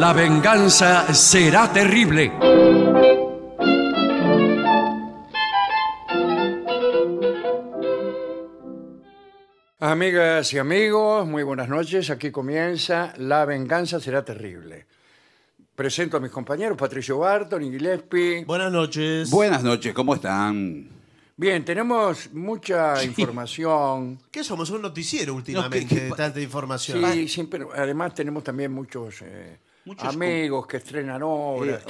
la venganza será terrible. Amigas y amigos, muy buenas noches. Aquí comienza La venganza será terrible. Presento a mis compañeros Patricio Barton y Gillespie. Buenas noches. Buenas noches, ¿cómo están? Bien, tenemos mucha información. ¿Qué somos? Un noticiero últimamente de tanta información. Sí, siempre- además tenemos también muchos eh, Muchos amigos que estrenan obras,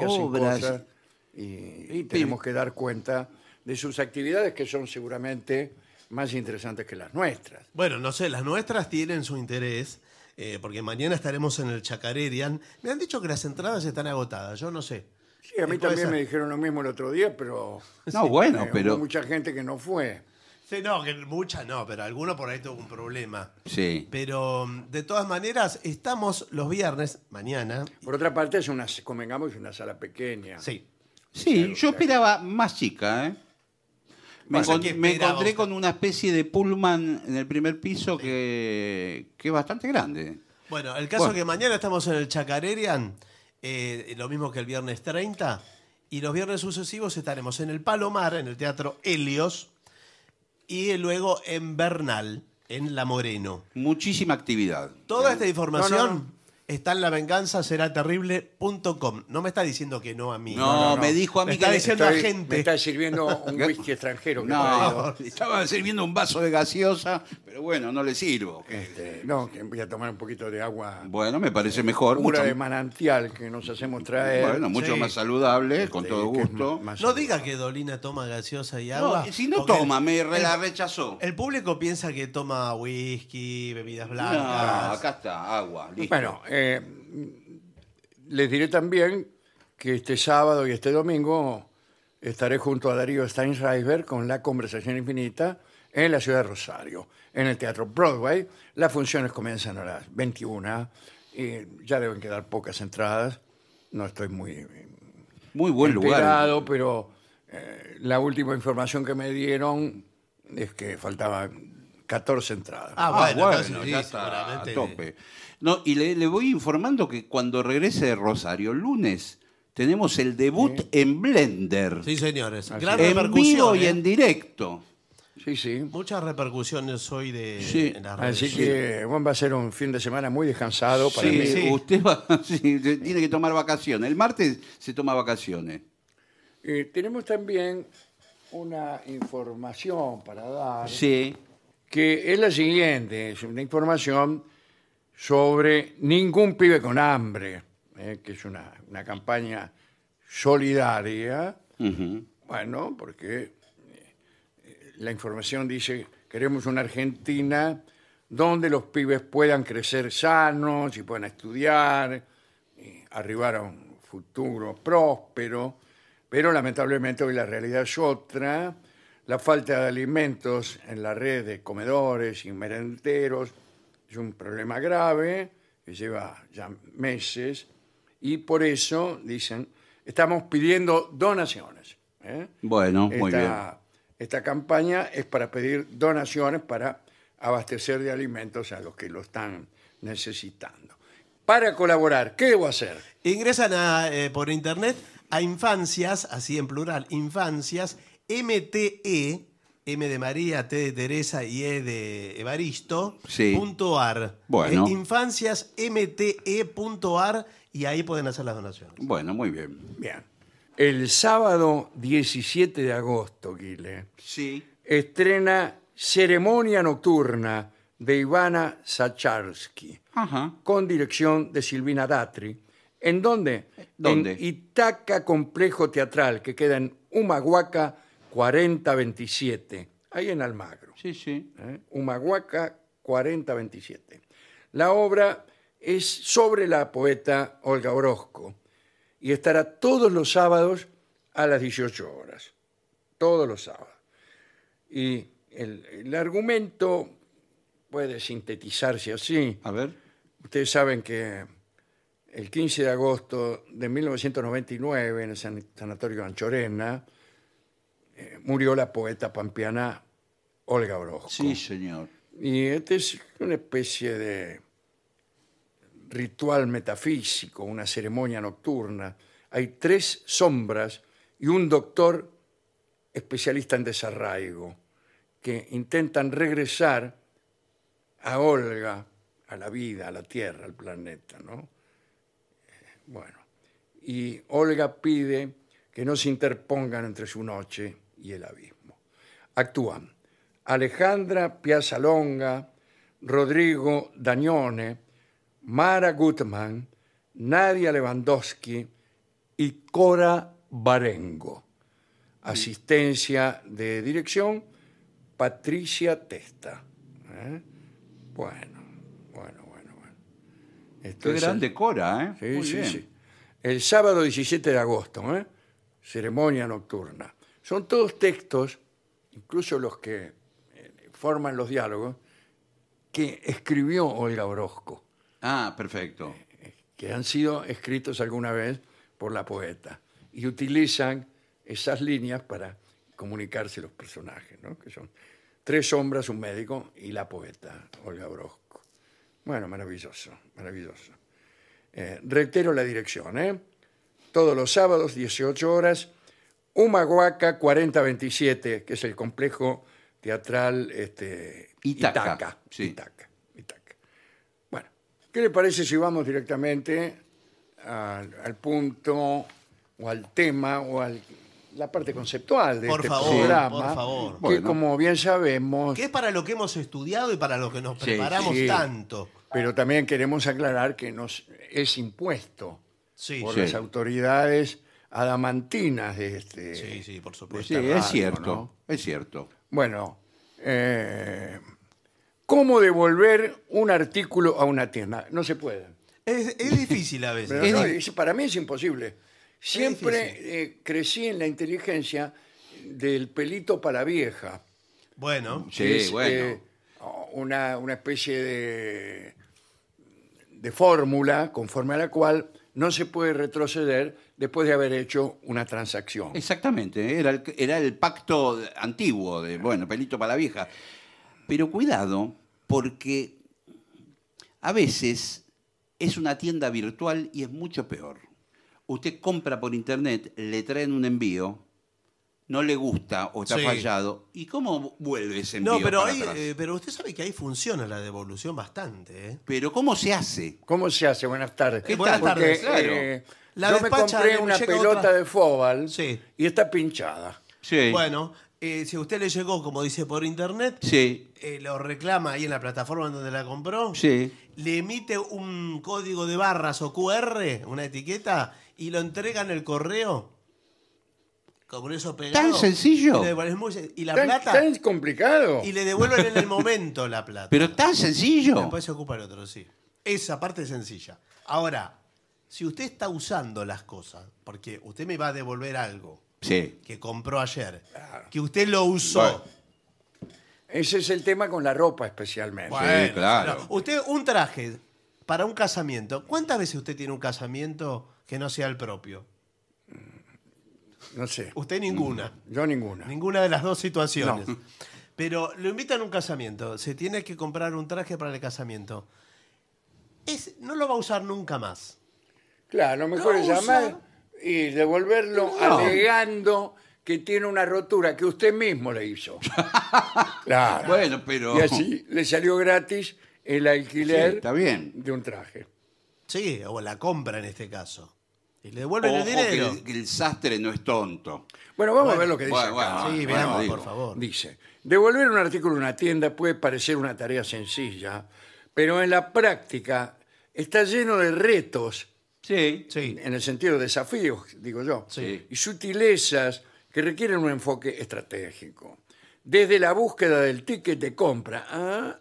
eh, y, tenemos que dar cuenta de sus actividades que son seguramente más interesantes que las nuestras. Bueno, no sé, las nuestras tienen su interés, eh, porque mañana estaremos en el Chacarerian. Me han dicho que las entradas están agotadas, yo no sé. Sí, a mí también me dijeron lo mismo el otro día, pero... No, bueno, pero... mucha gente que no fue. Sí, no, que muchas no, pero alguno por ahí tuvo un problema. Sí. Pero mm, de todas maneras, estamos los viernes, mañana. Por otra parte, es una, convengamos, una sala pequeña. Sí. Sí, yo esperaba más chica, ¿eh? Me, encontré con una especie de pullman en el primer piso que, es bastante grande. Bueno, el caso es que mañana estamos en el Chacarerian, eh, lo mismo que el viernes 30, y los viernes sucesivos estaremos en el Palomar, en el Teatro Helios, y luego en Bernal, en La Moreno. Muchísima actividad. Toda esta información está en la No me está diciendo que no a mí. No, me dijo a mí me está diciendo a gente. Me está sirviendo un whisky extranjero. No, estaba sirviendo un vaso de gaseosa, pero bueno, no le sirvo. Este, no, que voy a tomar un poquito de agua. Bueno, me parece mejor. una de manantial que nos hacemos traer. Bueno, mucho más saludable, este, con todo gusto. no diga que Dolina toma gaseosa y agua. No, si no toma, me la rechazó. El público piensa que toma whisky, bebidas blancas. No, acá está, agua. Bueno, eh, les diré también que este sábado y este domingo estaré junto a Darío Steinreiber con La Conversación Infinita en la ciudad de Rosario, en el Teatro Broadway. Las funciones comienzan a las 21 y ya deben quedar pocas entradas. No estoy muy... Muy buen lugar. Pero eh, la última información que me dieron es que faltaba... 14 entradas. Ah, ah bueno, ya está a tope. No, y le, voy informando que cuando regrese de Rosario, lunes, tenemos el debut en Blender. Sí, señores. Gran en vivo y ¿eh? en directo. Sí, sí. Muchas repercusiones hoy de en la Así que Juan va a ser un fin de semana muy descansado para mí. Sí, usted tiene que tomar vacaciones. El martes se toma vacaciones. Eh, tenemos también una información para dar. Sí que es la siguiente, es una información sobre ningún pibe con hambre, eh, que es una, campaña solidaria, bueno, porque eh, la información dice, queremos una Argentina donde los pibes puedan crecer sanos y puedan estudiar, y arribar a un futuro próspero, pero lamentablemente hoy la realidad es otra la falta de alimentos en la red de comedores y merenderos es un problema grave que lleva ya meses y por eso, dicen, estamos pidiendo donaciones. ¿eh? Bueno, esta, muy bien. Esta campaña es para pedir donaciones para abastecer de alimentos a los que lo están necesitando. Para colaborar, ¿qué debo hacer? Ingresan eh, por internet a infancias, así en plural, infancias MTE, M de María, T de Teresa y E de Evaristo, punto ar. Eh, bueno. infanciasmte.ar y ahí pueden hacer las donaciones. Bueno, muy bien. Bien. El sábado 17 de agosto, Guile, sí. estrena Ceremonia Nocturna de Ivana Sacharsky, con dirección de Silvina Datri. ¿En dónde? ¿Dónde? En Itaca Complejo Teatral, que queda en Humahuaca, 4027, ahí en Almagro. Sí, sí. ¿eh? 4027. La obra es sobre la poeta Olga Orozco y estará todos los sábados a las 18 horas. Todos los sábados. Y el, argumento puede sintetizarse así. A ver. Ustedes saben que el 15 de agosto de 1999, en el Sanatorio Anchorena, murió la poeta pampeana Olga Orozco. Sí, señor. Y este es una especie de ritual metafísico, una ceremonia nocturna. Hay tres sombras y un doctor especialista en desarraigo que intentan regresar a Olga, a la vida, a la tierra, al planeta, ¿no? Bueno, y Olga pide que no se interpongan entre su noche y el abismo. Actúan Alejandra Piazzalonga, Rodrigo Dañone, Mara Gutman, Nadia Lewandowski y Cora Barengo. Asistencia de dirección, Patricia Testa. ¿eh? Bueno, bueno, bueno, bueno. Qué grande Cora, ¿eh? Sí, sí, sí. El sábado 17 de agosto, ¿eh? ceremonia nocturna. Son todos textos, incluso los que eh, forman los diálogos, que escribió Olga Orozco. Ah, perfecto. Eh, eh, que han sido escritos alguna vez por la poeta y utilizan esas líneas para comunicarse los personajes, ¿no? que son tres sombras, un médico y la poeta Olga Orozco. Bueno, maravilloso, maravilloso. reitero la dirección, todos los sábados, 18 horas, Humahuaca 4027, que es el complejo teatral Itaca. Este, bueno, ¿qué le parece si vamos directamente al, punto o al tema o a la parte conceptual de por este favor, programa. Por favor. Que como bien sabemos. Que es para lo que hemos estudiado y para lo que nos preparamos tanto. Pero también queremos aclarar que nos es impuesto por las autoridades adamantinas de este. Sí, sí, por supuesto. es cierto, es cierto. Bueno, eh, ¿cómo devolver un artículo a una tienda? No se puede. Es, difícil a veces. para mí es imposible. Siempre eh, crecí en la inteligencia del pelito para vieja. Bueno, sí, bueno. Eh, una, una, especie de, de fórmula conforme a la cual no se puede retroceder después de haber hecho una transacción. Exactamente, era el, pacto antiguo de, bueno, pelito para la vieja. Pero cuidado, porque a veces es una tienda virtual y es mucho peor. Usted compra por internet, le traen un envío, no le gusta o está fallado, ¿y cómo vuelve ese envío? No, pero, eh, pero usted sabe que ahí funciona la devolución bastante. ¿eh? Pero ¿cómo se hace? ¿Cómo se hace? Buenas tardes. ¿Qué eh, Buenas tardes, claro. yo me compré una pelota de fóbal y está pinchada. Sí. Bueno, si a usted le llegó, como dice, por internet, sí. lo reclama ahí en la plataforma donde la compró, sí. le emite un código de barras o QR, una etiqueta, y lo entrega en el correo con eso ¿Tan sencillo? Y, la plata. Tan complicado. Y le devuelven en el momento la plata. Pero tan sencillo. Después se ocupa otro, sí. Esa parte es sencilla. Ahora, si usted está usando las cosas, porque usted me va a devolver algo que compró ayer, que usted lo usó. Ese es el tema con la ropa especialmente. claro. Usted, un traje para un casamiento. ¿Cuántas veces usted tiene un casamiento que no sea el propio? No sé. Usted ninguna. Mm, yo ninguna. Ninguna de las dos situaciones. Pero lo invitan a un casamiento. Se tiene que comprar un traje para el casamiento. Es, no lo va a usar nunca más. Claro, lo mejor es llamar y devolverlo alegando que tiene una rotura que usted mismo le hizo. claro. Bueno, pero. Y así le salió gratis el alquiler de un traje. Sí, o la compra en este caso le devuelven el dinero. Que, el sastre no es tonto. Bueno, vamos a ver lo que dice. sí, por favor. Dice, devolver un artículo a una tienda puede parecer una tarea sencilla, pero en la práctica está lleno de retos, Sí, sí. en el sentido de desafíos, digo yo, Sí. y sutilezas que requieren un enfoque estratégico. Desde la búsqueda del ticket de compra ¿ah?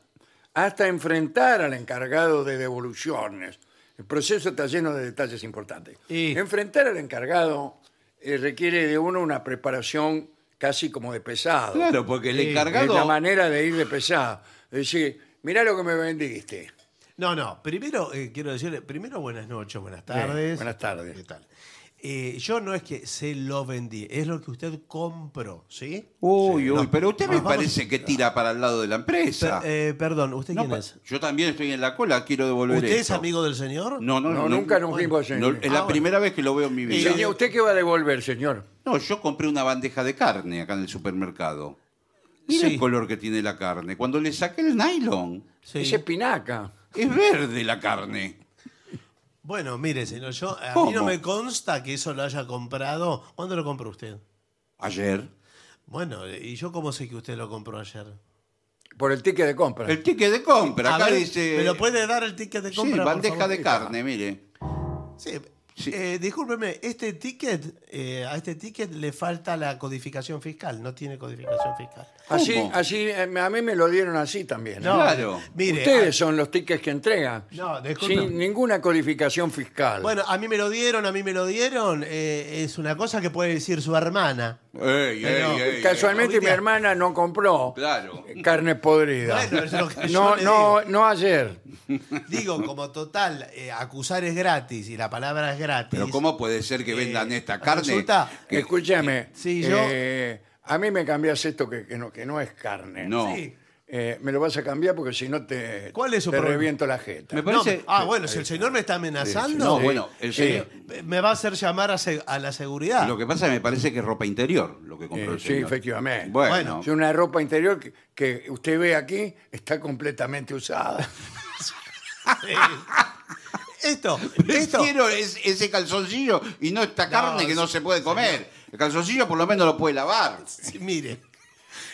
hasta enfrentar al encargado de devoluciones, el proceso está lleno de detalles importantes. Enfrentar al encargado eh, requiere de uno una preparación casi como de pesado. Claro, porque el encargado... Es la manera de ir de pesado. Es decir, mirá lo que me vendiste. No, no, primero eh, quiero decirle, primero buenas noches, buenas tardes. buenas tardes. ¿Qué tal? Eh, yo no es que se lo vendí, es lo que usted compró, ¿sí? Uy, uy, pero usted me parece que tira para el lado de la empresa. Eh, perdón, ¿usted quién es? Yo también estoy en la cola, quiero devolver ¿Usted es amigo del señor? No, no, no. nunca nos vimos señor. es la ah, primera vez que lo veo en mi vida. Señor, ¿usted qué va a devolver, señor? No, yo compré una bandeja de carne acá en el supermercado. mire el color que tiene la carne. Cuando le saqué el nylon. Sí. Es espinaca. Es verde la carne. Bueno, mire, señor, yo, a mí no me consta que eso lo haya comprado. ¿Cuándo lo compró usted? Ayer, Bueno, ¿y yo cómo sé que usted lo compró ayer? por el ticket de compra. El ticket de compra, acá dice. ¿Me lo puede dar el ticket de compra? sí, bandeja de carne, mire. Sí, Sí. Eh, discúlpeme, este ticket, eh, a este ticket le falta la codificación fiscal, no tiene codificación fiscal. Así, así, eh, a mí me lo dieron así también. claro. Ustedes son los tickets que entregan. Sin ninguna codificación fiscal. Bueno, a mí me lo dieron, a mí me lo dieron, es una cosa que puede decir su hermana. Casualmente mi hermana no compró carne podrida. no, no, no ayer. Digo, como total, acusar es gratis y la palabra es pero ¿cómo puede ser que vendan eh, esta carne? Escúchame, eh, eh, a mí me cambias esto que, no, es carne. No. me lo vas a cambiar porque si no te, ¿Cuál es su te reviento la jeta. Me ah, bueno, si el señor me está amenazando, No, bueno, me va a hacer llamar a, la seguridad. Lo que pasa es que me parece que es ropa interior lo que compró el señor. sí, efectivamente. Bueno, Es una ropa interior que usted ve aquí está completamente usada. esto, Quiero ese calzoncillo y no esta carne que no se puede comer. El calzoncillo por lo menos lo puede lavar. mire,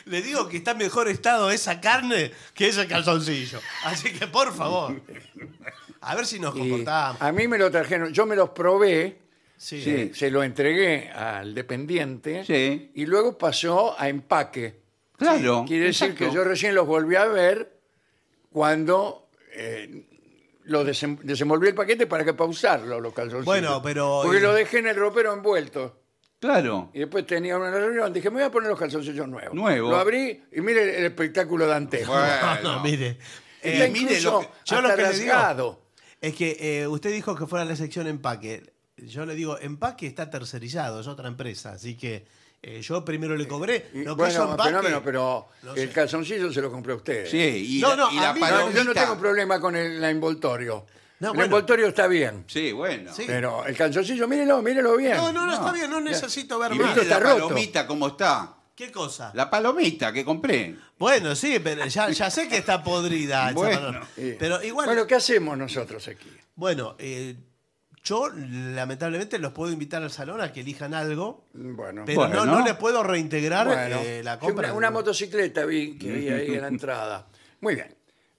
le digo que está en mejor estado esa carne que ese calzoncillo. Así que por favor, a ver si nos a mí me lo trajeron, yo me los probé, Sí. se lo entregué al dependiente y luego pasó a empaque. Claro. Quiere decir que yo recién los volví a ver cuando eh, lo desenvolví el paquete para que pausarlo los calzoncillos. Bueno, pero- Porque lo eh, dejé en el ropero envuelto. Claro. Y después tenía una reunión. Dije, me voy a poner los calzoncillos nuevos. Nuevo. Lo abrí y mire el espectáculo de Bueno. No, mire. Eh, mire lo yo lo que Es que eh, usted dijo que fuera la sección empaque. Yo le digo, empaque está tercerizado, es otra empresa, así que eh, yo primero le eh, cobré. lo que bueno, pero el calzoncillo se lo compré a usted. Sí, y la, yo no tengo problema con el la envoltorio. el envoltorio está bien. Sí, bueno. Pero el calzoncillo, mírenlo, mírenlo bien. No, no, no, está bien, no necesito ver y más. Mire la palomita cómo está. ¿Qué cosa? La palomita que compré. Bueno, sí, pero ya, ya sé que está podrida. bueno, pero igual. Bueno, ¿qué hacemos nosotros aquí? Bueno, eh, yo, lamentablemente, los puedo invitar al salón a que elijan algo. Bueno, pero no, ¿no? les puedo reintegrar eh, la compra. Una, una, motocicleta vi que vi ahí en la entrada. Muy bien.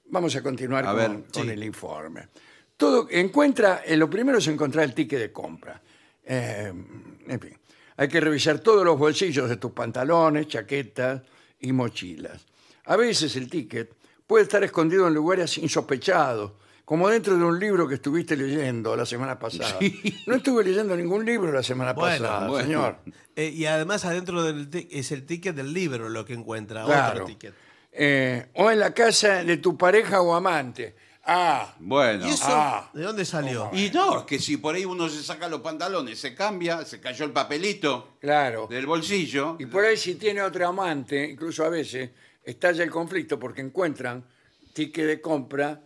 Vamos a continuar con, con el informe. Todo encuentra, eh, lo primero es encontrar el ticket de compra. Eh, en fin, hay que revisar todos los bolsillos de tus pantalones, chaquetas y mochilas. A veces el ticket puede estar escondido en lugares insospechados como dentro de un libro que estuviste leyendo la semana pasada. No estuve leyendo ningún libro la semana pasada, señor. Eh, y además adentro del es el ticket del libro lo que encuentra, claro. otro ticket. Eh, o en la casa de tu pareja o amante. Ah, bueno. Ah. de dónde salió? Oh, y no, que si por ahí uno se saca los pantalones, se cambia, se cayó el papelito claro. del bolsillo. Y por ahí si tiene otro amante, incluso a veces, estalla el conflicto porque encuentran ticket de compra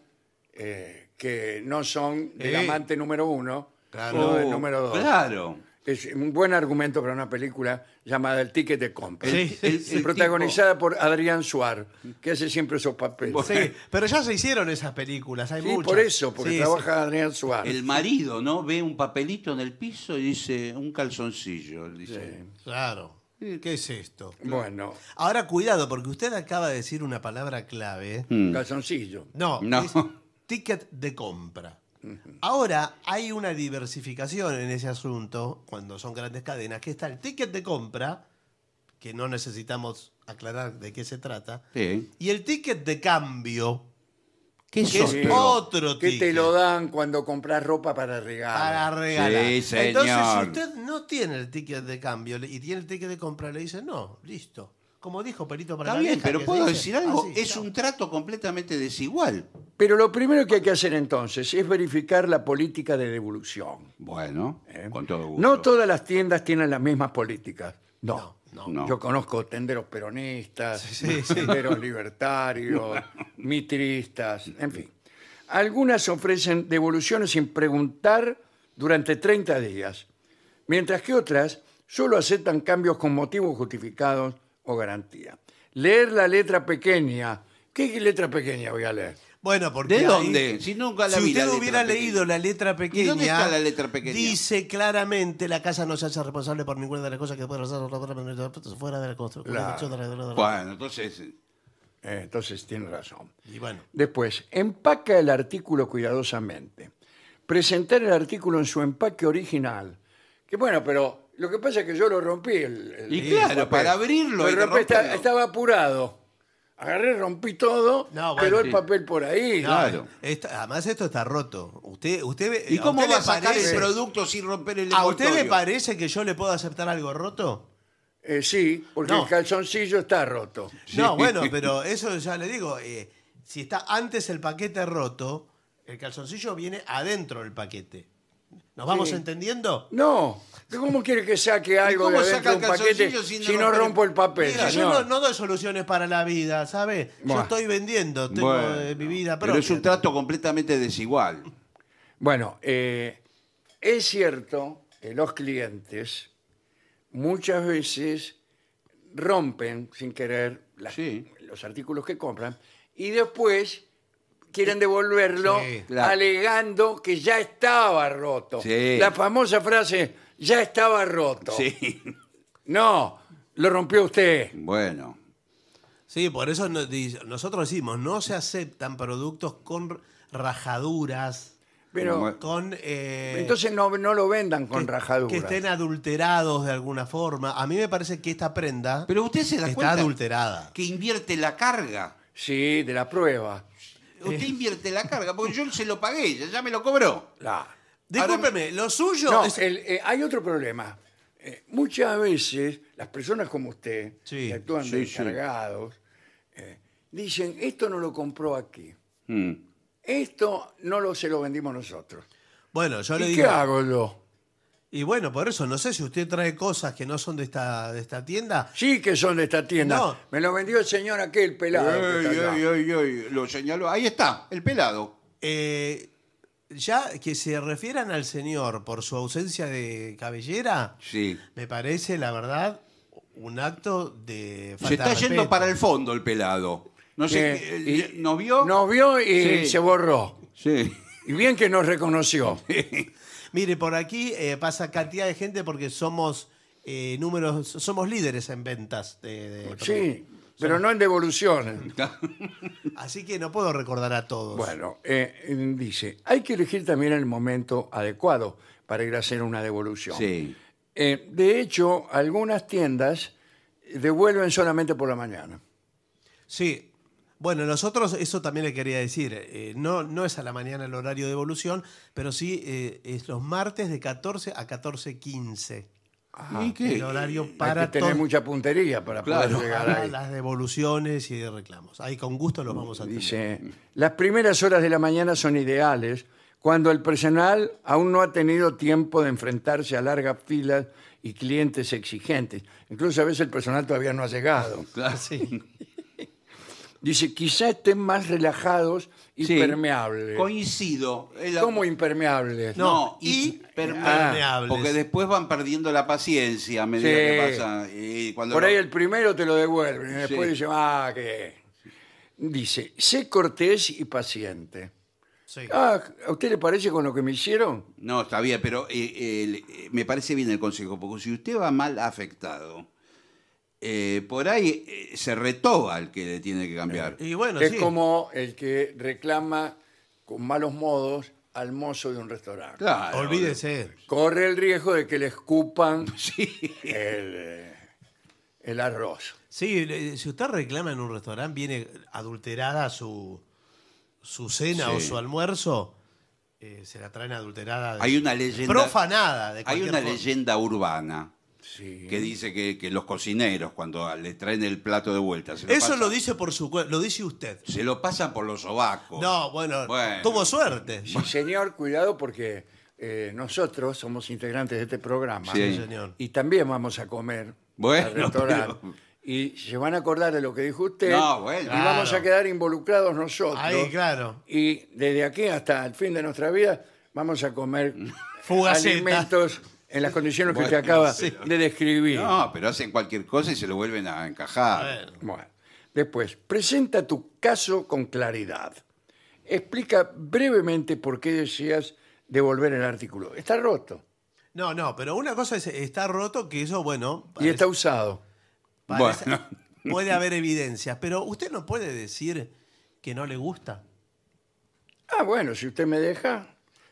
eh, que no son el amante número uno, número dos. Claro. Es un buen argumento para una película llamada El Ticket de Compra. Sí, eh, protagonizada por Adrián Suar, que hace siempre esos papeles. pero ya se hicieron esas películas, hay muchas. por eso, porque trabaja Adrián Suar. El marido, ¿no? Ve un papelito en el piso y dice, un calzoncillo. Claro. ¿Qué es esto? Bueno, Ahora cuidado, porque usted acaba de decir una palabra clave. Hmm. calzoncillo. No, No ticket de compra. Ahora hay una diversificación en ese asunto, cuando son grandes cadenas, que está el ticket de compra, que no necesitamos aclarar de qué se trata, y el ticket de cambio, que es otro ticket. que te lo dan cuando compras ropa para regalar. Para regalar. Entonces, si usted no tiene el ticket de cambio y tiene el ticket de compra, le dice, no, listo como dijo Perito para bien, pero puedo decir algo, es un trato completamente desigual. Pero lo primero que hay que hacer entonces es verificar la política de devolución. Bueno, ¿Eh? con todo gusto. No todas las tiendas tienen las mismas políticas. No. no, Yo conozco tenderos peronistas, sí, tenderos libertarios, mitristas, en fin. Algunas ofrecen devoluciones sin preguntar durante 30 días, mientras que otras solo aceptan cambios con motivos justificados o garantía. Leer la letra pequeña. ¿Qué letra pequeña voy a leer? Bueno, porque dónde? si usted hubiera leído la letra pequeña, dónde está la letra pequeña? Dice claramente la casa no se hace responsable por ninguna de las cosas que puede pasar fuera de la construcción. Bueno, entonces eh. Eh, entonces tiene razón. Y bueno. Después, empaca el artículo cuidadosamente. Presentar el artículo en su empaque original. Que bueno, pero lo que pasa es que yo lo rompí. El, Y claro, pues. para abrirlo Pero estaba apurado. Agarré, rompí todo, No, el papel por ahí. Claro. además esto está roto. Usted, usted, ¿Y cómo va a sacar el producto sin romper el ¿A usted le parece que yo le puedo aceptar algo roto? Eh, sí, porque el calzoncillo está roto. No, bueno, pero eso ya le digo. Eh, si está antes el paquete roto, el calzoncillo viene adentro del paquete. ¿Nos vamos entendiendo? No, ¿Cómo quiere que saque algo de un paquete si no rompo el papel? yo no, doy soluciones para la vida, ¿sabes? Yo estoy vendiendo, tengo eh, mi vida Pero es un trato completamente desigual. Bueno, eh, es cierto que los clientes muchas veces rompen sin querer los artículos que compran y después quieren eh, devolverlo alegando que ya estaba roto. La famosa frase, ya estaba roto. Sí. No, lo rompió usted. Bueno. Sí, por eso nosotros decimos, no se aceptan productos con rajaduras, Pero con... Eh, entonces no, no lo vendan con rajaduras. Que estén adulterados de alguna forma. A mí me parece que esta prenda Pero usted se da está adulterada. que invierte la carga. Sí, de la prueba. Usted eh. invierte la carga, porque yo se lo pagué, ya- me lo cobró. La- Discúlpeme, lo suyo. Eh, hay otro problema. Eh, muchas veces las personas como usted, que actúan descargados, eh, dicen: Esto no lo compró aquí. Hmm. Esto no lo, se lo vendimos nosotros. Bueno, yo le digo. ¿Qué hago yo? Y bueno, por eso no sé si usted trae cosas que no son de esta, de esta tienda. Sí que son de esta tienda. Me lo vendió el señor aquel pelado. lo señaló. Ahí está, el pelado. Eh ya que se refieran al señor por su ausencia de cabellera, sí. me parece, la verdad, un acto de... Falta se está yendo para el fondo el pelado. No sé, eh, eh, eh, vio? no vio y se borró. Sí. Y bien que nos reconoció. Mire, por aquí pasa cantidad de gente porque somos números, somos líderes en ventas. sí. Pero no en devoluciones. Así que no puedo recordar a todos. Bueno, eh, eh, dice, hay que elegir también el momento adecuado para ir a hacer una devolución. Sí. Eh, de hecho, algunas tiendas devuelven solamente por la mañana. Sí. Bueno, nosotros, eso también le quería decir, no, no es a la mañana el horario de devolución, pero sí es los martes de 14 a 14.15 el horario para tener mucha puntería para poder llegar ahí. las devoluciones y de reclamos. Ahí con gusto los vamos a atender. Dice, las primeras horas de la mañana son ideales cuando el personal aún no ha tenido tiempo de enfrentarse a largas filas y clientes exigentes. Incluso a veces el personal todavía no ha llegado. Claro, sí. Dice, quizá estén más relajados y permeables. Coincido. ¿Cómo impermeables? No, y ah, Porque después van perdiendo la paciencia a medida que pasa. Por ahí el primero te lo devuelven y después dice, ah, qué. Dice, sé cortés y paciente. Ah, ¿a usted le parece con lo que me hicieron? No, está bien, pero eh, eh, me parece bien el consejo, porque si usted va mal afectado eh, por ahí eh, se retoba el que le tiene que cambiar. es como el que reclama con malos modos al mozo de un restaurante. Claro, Olvídese. Corre el riesgo de que le escupan eh, el, arroz. Sí, si usted reclama en un restaurante, viene adulterada su, su cena o su almuerzo, se la traen adulterada. Hay una leyenda. Profanada. De Hay una leyenda urbana que dice que, los cocineros cuando le traen el plato de vuelta. Eso lo dice por su lo dice usted. Se lo pasan por los sobacos. No, bueno, tuvo suerte. Sí, señor, cuidado porque eh, nosotros somos integrantes de este programa. Sí. señor. Y también vamos a comer bueno, y se van a acordar de lo que dijo usted no, bueno, y vamos a quedar involucrados nosotros. Ahí, claro. Y desde aquí hasta el fin de nuestra vida vamos a comer alimentos en las condiciones que te usted acaba de describir. No, pero hacen cualquier cosa y se lo vuelven a encajar. Bueno, después, presenta tu caso con claridad. Explica brevemente por qué decías devolver el artículo. Está roto No, no, pero una cosa es, está roto que eso, bueno, y está usado. puede haber evidencias, pero usted no puede decir que no le gusta. Ah, bueno, si usted me deja.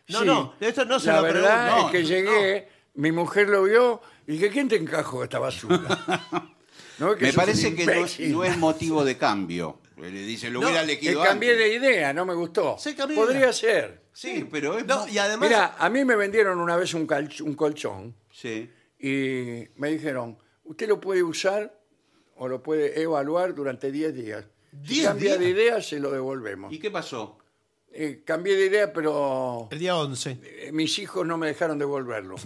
No, no, esto no se lo verdad es que llegué mi mujer lo vio y que ¿quién te encajó esta basura? Me parece que no es, motivo de cambio. Eh, le dice, lo hubiera Que eh, cambié de idea, no me gustó. Podría ser. Sí, pero Mira, a mí me vendieron una vez un, un colchón Sí. y me dijeron, usted lo puede usar o lo puede evaluar durante 10 días. Si de idea, se lo devolvemos. ¿Y qué pasó? Eh, cambié de idea, pero El día 11. Eh, mis hijos no me dejaron devolverlo.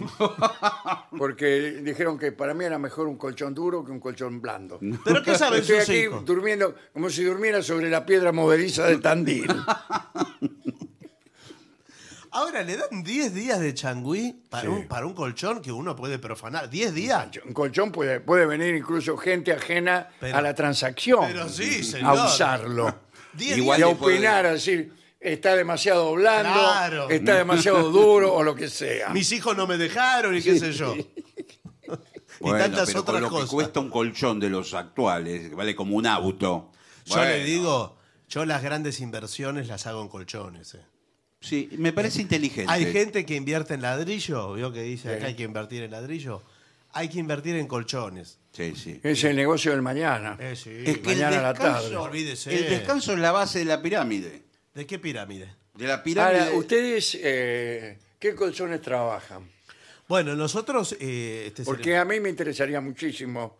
Porque dijeron que para mí era mejor un colchón duro que un colchón blando. ¿Pero qué saben Estoy aquí durmiendo como si durmiera sobre la piedra movediza de Tandil. Ahora le dan 10 días de changüí para, un, colchón que uno puede profanar. ¿10 días? Un colchón puede, puede venir incluso gente ajena a la transacción pero sí, señor. a usarlo. y a opinar, a decir, está demasiado blando, está demasiado duro o lo que sea. Mis hijos no me dejaron y qué sé yo. y tantas otras lo cosas. que cuesta un colchón de los actuales, vale como un auto. Yo le digo, yo las grandes inversiones las hago en colchones. Eh. Sí, me parece inteligente. Hay gente que invierte en ladrillo, vio que dice que hay que invertir en ladrillo. Hay que invertir en colchones. Sí, sí. Es el negocio del mañana. Eh, es que Mañana a la tarde. el descanso es la base de la pirámide. ¿De qué pirámide? De la pirámide. ¿ustedes eh, qué colchones trabajan? Bueno, nosotros... Eh, este porque a mí me interesaría muchísimo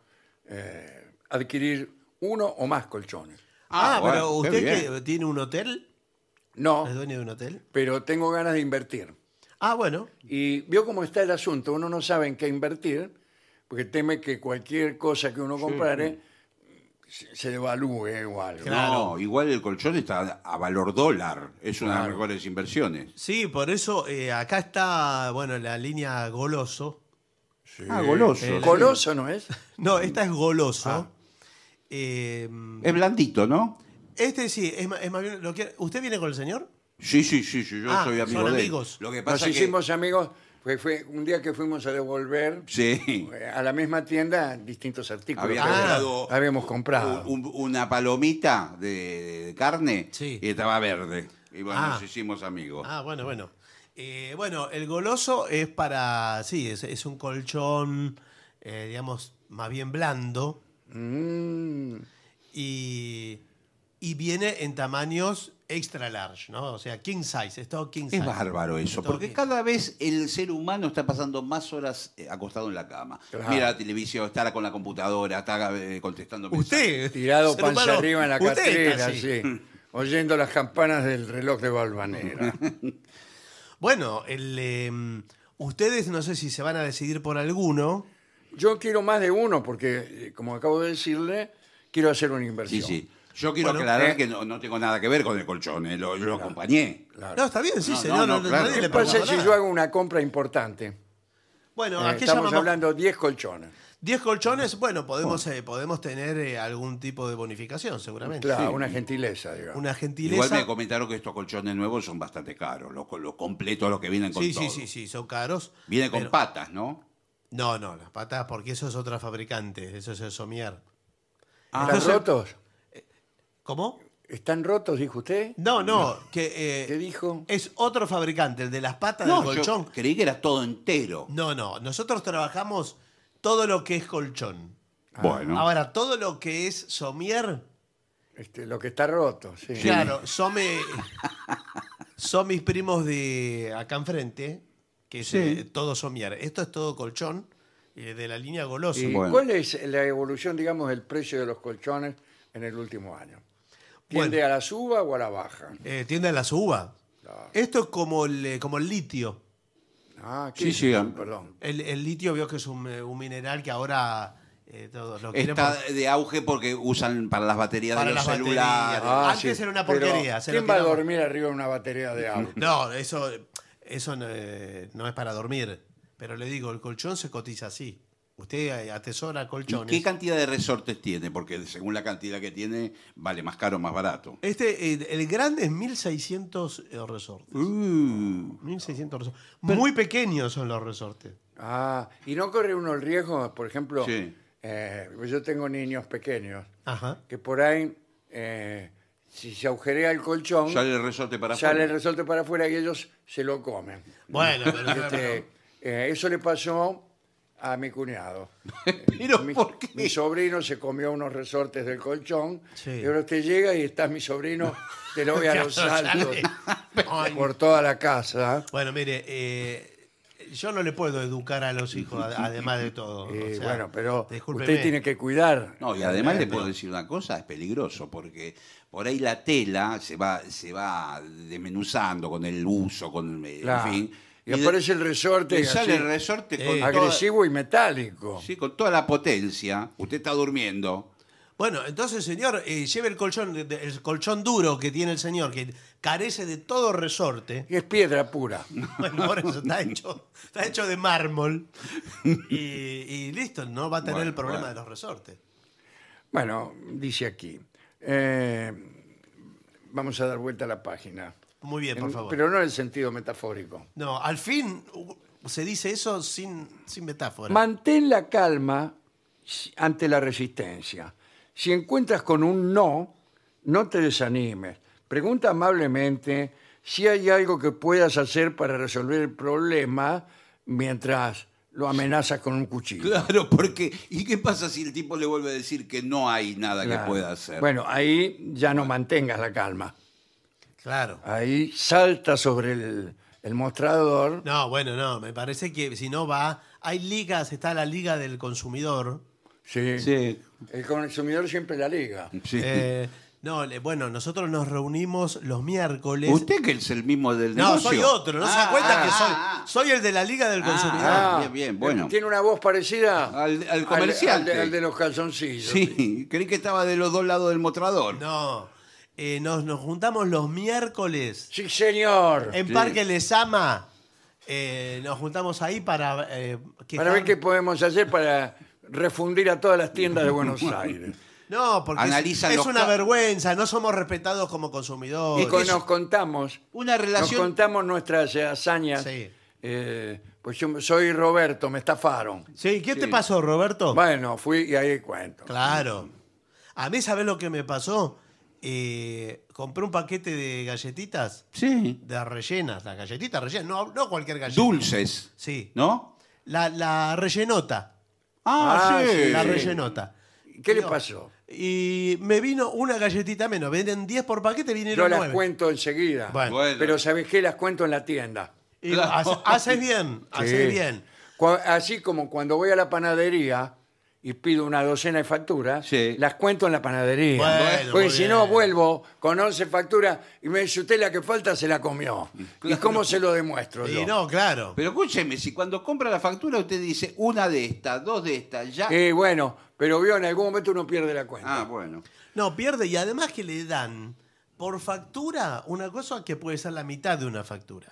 eh, adquirir uno o más colchones. Ah, ah pero usted tiene un hotel, No, es dueño de un hotel. pero tengo ganas de invertir. Ah, bueno. Y vio cómo está el asunto, uno no sabe en qué invertir, porque teme que cualquier cosa que uno comprare se devalúe igual. no No, igual el colchón está a valor dólar. Es una de las mejores inversiones. Sí, por eso eh, acá está, bueno, la línea goloso. Ah, goloso. Eh, goloso, no es. No, esta es goloso. Ah. Eh, es blandito, ¿no? este sí, es, más bien. Lo que, ¿Usted viene con el señor? Sí, sí, sí, yo ah, soy amigo de él. amigos. Lo que pasa hicimos amigos fue, un día que fuimos a devolver Sí. Eh, a la misma tienda distintos artículos. habíamos ah. comprado. una palomita de, carne y estaba verde. Y bueno, ah. nos hicimos amigos. Ah, bueno, bueno. Eh, bueno, el goloso es para. Sí, es, un colchón, eh, digamos, más bien blando. Mm. Y, y viene en tamaños extra large, ¿no? O sea, king size, es king size. Es bárbaro eso, porque cada vez el ser humano está pasando más horas eh, acostado en la cama. Mira la televisión, está con la computadora, está eh, contestando Usted, tirado panza arriba en la cartera, sí. oyendo las campanas del reloj de Balvanera bueno, em, ustedes no sé si se van a decidir por alguno. Yo quiero más de uno porque, eh, como acabo de decirle, quiero hacer una inversión. Sí, sí. Yo quiero aclarar eh. que no, no tengo nada que ver con el colchón, eh, lo- yo lo acompañé. No, está bien, sí, señor. no, no, si yo hago una compra importante. Bueno, aquí eh, estamos hablando 10 colchones. 10 colchones, bueno, podemos, podemos tener algún tipo de bonificación, seguramente. Claro, una gentileza, digamos. Una gentileza. Igual me comentaron que estos colchones nuevos son bastante caros, los lo completos, los que vienen con sí, todo. sí, sí, sí, son caros. Viene con patas, ¿no? No, no, las patas, porque eso es otra fabricante, eso es el somier. Ah, ¿Están rotos? ¿Cómo? ¿Están rotos, dijo usted? No, no, que... Eh, ¿Qué dijo? Es otro fabricante, el de las patas del colchón. creí que era todo entero. No, no, nosotros trabajamos todo lo que es colchón. Ah. Bueno. Ahora, todo lo que es somier, Este, lo que está roto, sí. claro, son, son mis primos de acá enfrente, que es eh, todo somier. Esto es todo colchón eh, de la línea goloso. ¿Cuál es la evolución, digamos, del precio de los colchones en el último año? ¿Tiende a la suba o a la baja? Eh, tiende a la suba. Esto es como el, eh, como el litio. Ah, Sí, sí, Perdón. El, el litio, vio que es eh, un, mineral que ahora lo Está de auge porque usan para las baterías de los celulares. Ah, Antes era una porquería, ¿Quién va a dormir arriba de una batería de auge? No, eso, eso no es para dormir. Pero le digo, el colchón se cotiza así. Usted eh, atesora colchones. ¿Qué cantidad de resortes tiene? Porque según la cantidad que tiene, vale más caro o más barato. Este, el, grande es 1600 eh, resortes. 1600 uh. resortes. Muy pequeños son los resortes. Ah, y no corre uno el riesgo, por ejemplo, eh, yo tengo niños pequeños, que por ahí, si se agujerea el colchón, sale el resorte para sale el resorte para afuera y ellos se lo comen. Bueno, pero, este, eso le pasó a mi cuñado. ¿Pero mi, mi sobrino se comió unos resortes del colchón. Y ahora usted llega y está mi sobrino, te lo voy a los saltos por toda la casa. ¿eh? Bueno, mire, eh, yo no le puedo educar a los hijos, además de todo. Eh, bueno, pero usted tiene que cuidar. No, y además le puedo decir una cosa, es peligroso, porque por ahí la tela se va, se va desmenuzando con el uso, con en fin. Y, aparece el resorte. sale el resorte eh, agresivo y metálico. Sí, con toda la potencia. Usted está durmiendo. Bueno, entonces, señor, eh, lleve el colchón, el colchón duro que tiene el señor, que carece de todo resorte. es piedra pura. Bueno, por eso está hecho, de mármol. Y, listo, no va a tener el problema de los resortes. Bueno, dice aquí. Eh, vamos a dar vuelta a la página. Muy bien, por favor. Pero no en el sentido metafórico. No, al fin uh, se dice eso sin, sin metáfora. Mantén la calma ante la resistencia. Si encuentras con un no, no te desanimes. Pregunta amablemente si hay algo que puedas hacer para resolver el problema mientras lo amenazas con un cuchillo. Claro, porque. ¿Y qué pasa si el tipo le vuelve a decir que no hay nada que pueda hacer? Bueno, ahí ya no mantengas la calma. Claro. Ahí salta sobre el, mostrador. No, bueno, no, me parece que si no va, hay ligas, está la liga del consumidor. Sí. Sí. El consumidor siempre la liga. Sí. Eh, no, bueno, nosotros nos reunimos los miércoles. Usted que es el mismo del No, soy otro, no se da cuenta que ah, soy, ah, ah. soy el de la liga del consumidor. bien, bien, bueno. Tiene una voz parecida Al- comercial, al de los calzoncillos. Sí, creí que estaba de los dos lados del mostrador. No, eh, nos, juntamos los miércoles Sí, señor. en Parque Lesama. Eh, nos juntamos ahí para. Eh, para ver qué podemos hacer para refundir a todas las tiendas de Buenos Aires. No, porque es- una vergüenza. No somos respetados como consumidores. Y nos contamos, Una nos contamos nuestras hazañas. pues yo soy Roberto, me estafaron. Sí, ¿qué te pasó, Roberto? Bueno, fui y ahí cuento. Claro. A mí, ¿sabes lo que me pasó? Eh, compré un paquete de galletitas. Sí. De rellenas, las galletitas rellenas, no, cualquier galleta. Dulces. Sí. ¿No? La, rellenota. Ah, ah sí. La rellenota. ¿Qué le pasó? Y me vino una galletita menos. Venden 10 por paquete, vinieron Yo las cuento enseguida. Bueno. Pero ¿sabes que Las cuento en la tienda. Y haces bien, haces bien. Así como cuando voy a la panadería y pido una docena de facturas, las cuento en la panadería. Porque si no, vuelvo con 11 facturas y me dice usted la que falta se la comió. ¿Y cómo se lo demuestro? yo? no, claro. Pero escúcheme, si cuando compra la factura usted dice una de estas, dos de estas, ya. Eh, bueno, pero vio, en algún momento uno pierde la cuenta. Ah, bueno. No, pierde. Y además que le dan por factura una cosa que puede ser la mitad de una factura.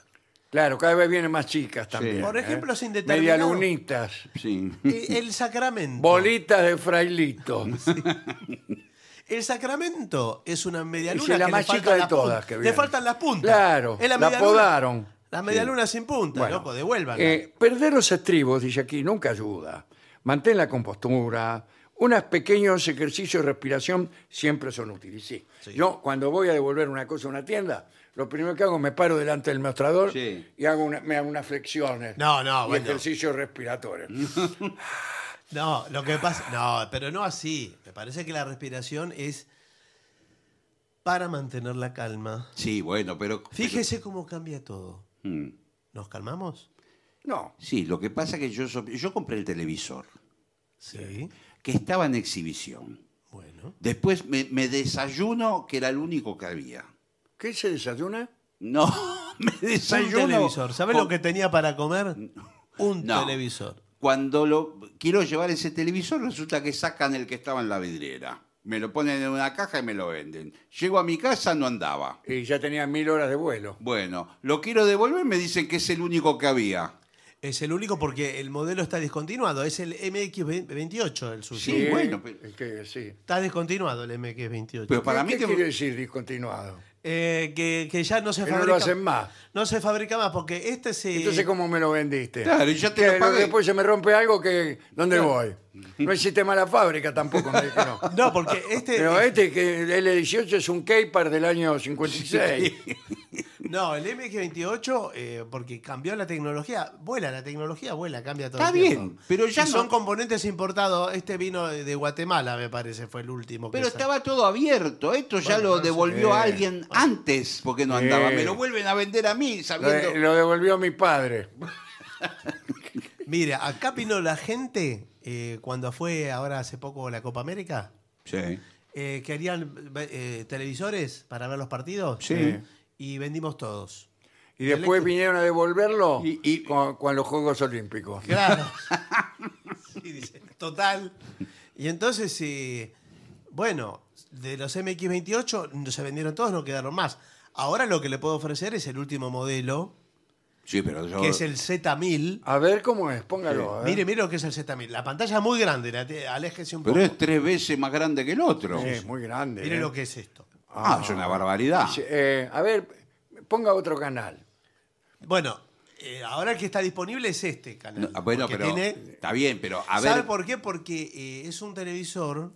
Claro, cada vez vienen más chicas también. Por ¿eh? ejemplo, sin detalles, Medialunitas, Sí. El sacramento. bolitas de frailito. El sacramento es una medialuna. la más chica de todas que Le faltan las puntas. Claro, la podaron. sin punta, loco, devuélvanla. Eh, perder los estribos, dice aquí, nunca ayuda. Mantén la compostura. Unos pequeños ejercicios de respiración siempre son útiles. Sí. Yo, cuando voy a devolver una cosa a una tienda, lo primero que hago me paro delante del mostrador y hago me hago unas flexiones No, no, bueno. ejercicios respiratorios. No, lo que pasa. No, pero no así. Me parece que la respiración es para mantener la calma. Sí, bueno, pero. Fíjese cómo cambia todo. Hmm. ¿Nos calmamos? No, Sí, lo que pasa es que yo, yo compré el televisor, Sí. que estaba en exhibición. Bueno. Después me desayuno, que era el único que había. ¿Qué se desayuna? No, me desayuno. Un televisor. ¿Sabés lo que tenía para comer? Un televisor. Cuando lo quiero llevar ese televisor, resulta que sacan el que estaba en la vidriera. Me lo ponen en una caja y me lo venden. Llego a mi casa, no andaba. Y ya tenía mil horas de vuelo. Bueno, lo quiero devolver, y me dicen que es el único que había. Es el único porque el modelo está discontinuado. Es el MX28 el suyo. Sí, bueno, Está descontinuado el MX28. Pero para ¿Qué- mí ¿Qué quiere decir discontinuado? Eh, que, que, ya no se fabrica. No lo hacen más. No se fabrica más, porque este se. Entonces, ¿cómo me lo vendiste? Claro, y ya te Después se me rompe algo que. ¿Dónde voy? No existe la fábrica tampoco, me No, porque este. Pero este, que el 18 es un K-PAR del año 56. Sí. No, el mg 28 eh, porque cambió la tecnología, vuela, la tecnología vuela, cambia todo. Está bien, pero ya son componentes importados. Este vino de Guatemala, me parece, fue el último. pero estaba todo abierto. Esto ya lo devolvió eh, alguien antes, porque no eh. andaba. Me lo vuelven a vender a mí sabiendo. Lo, devolvió mi padre. Mira, acá vino la gente cuando fue ahora hace poco la Copa América. Sí. Eh, televisores para ver los partidos. Sí y vendimos todos. Y después vinieron a devolverlo y, con, los Juegos Olímpicos. Claro. total. Y entonces, sí bueno, de los MX28 se vendieron todos, no quedaron más. Ahora lo que le puedo ofrecer es el último modelo, Sí, pero que es el Z1000. A ver cómo es, póngalo. Mire, mire lo que es el Z1000. La pantalla es muy grande, la aléjese un Pero es tres veces más grande que el otro. es muy grande. Mire ¿eh? lo que es esto. Ah, es una barbaridad. Eh, a ver, ponga otro canal. Bueno, eh, ahora el que está disponible es este canal. bueno, pero tiene- está bien, pero a ¿Sabe por qué? Porque eh, es un televisor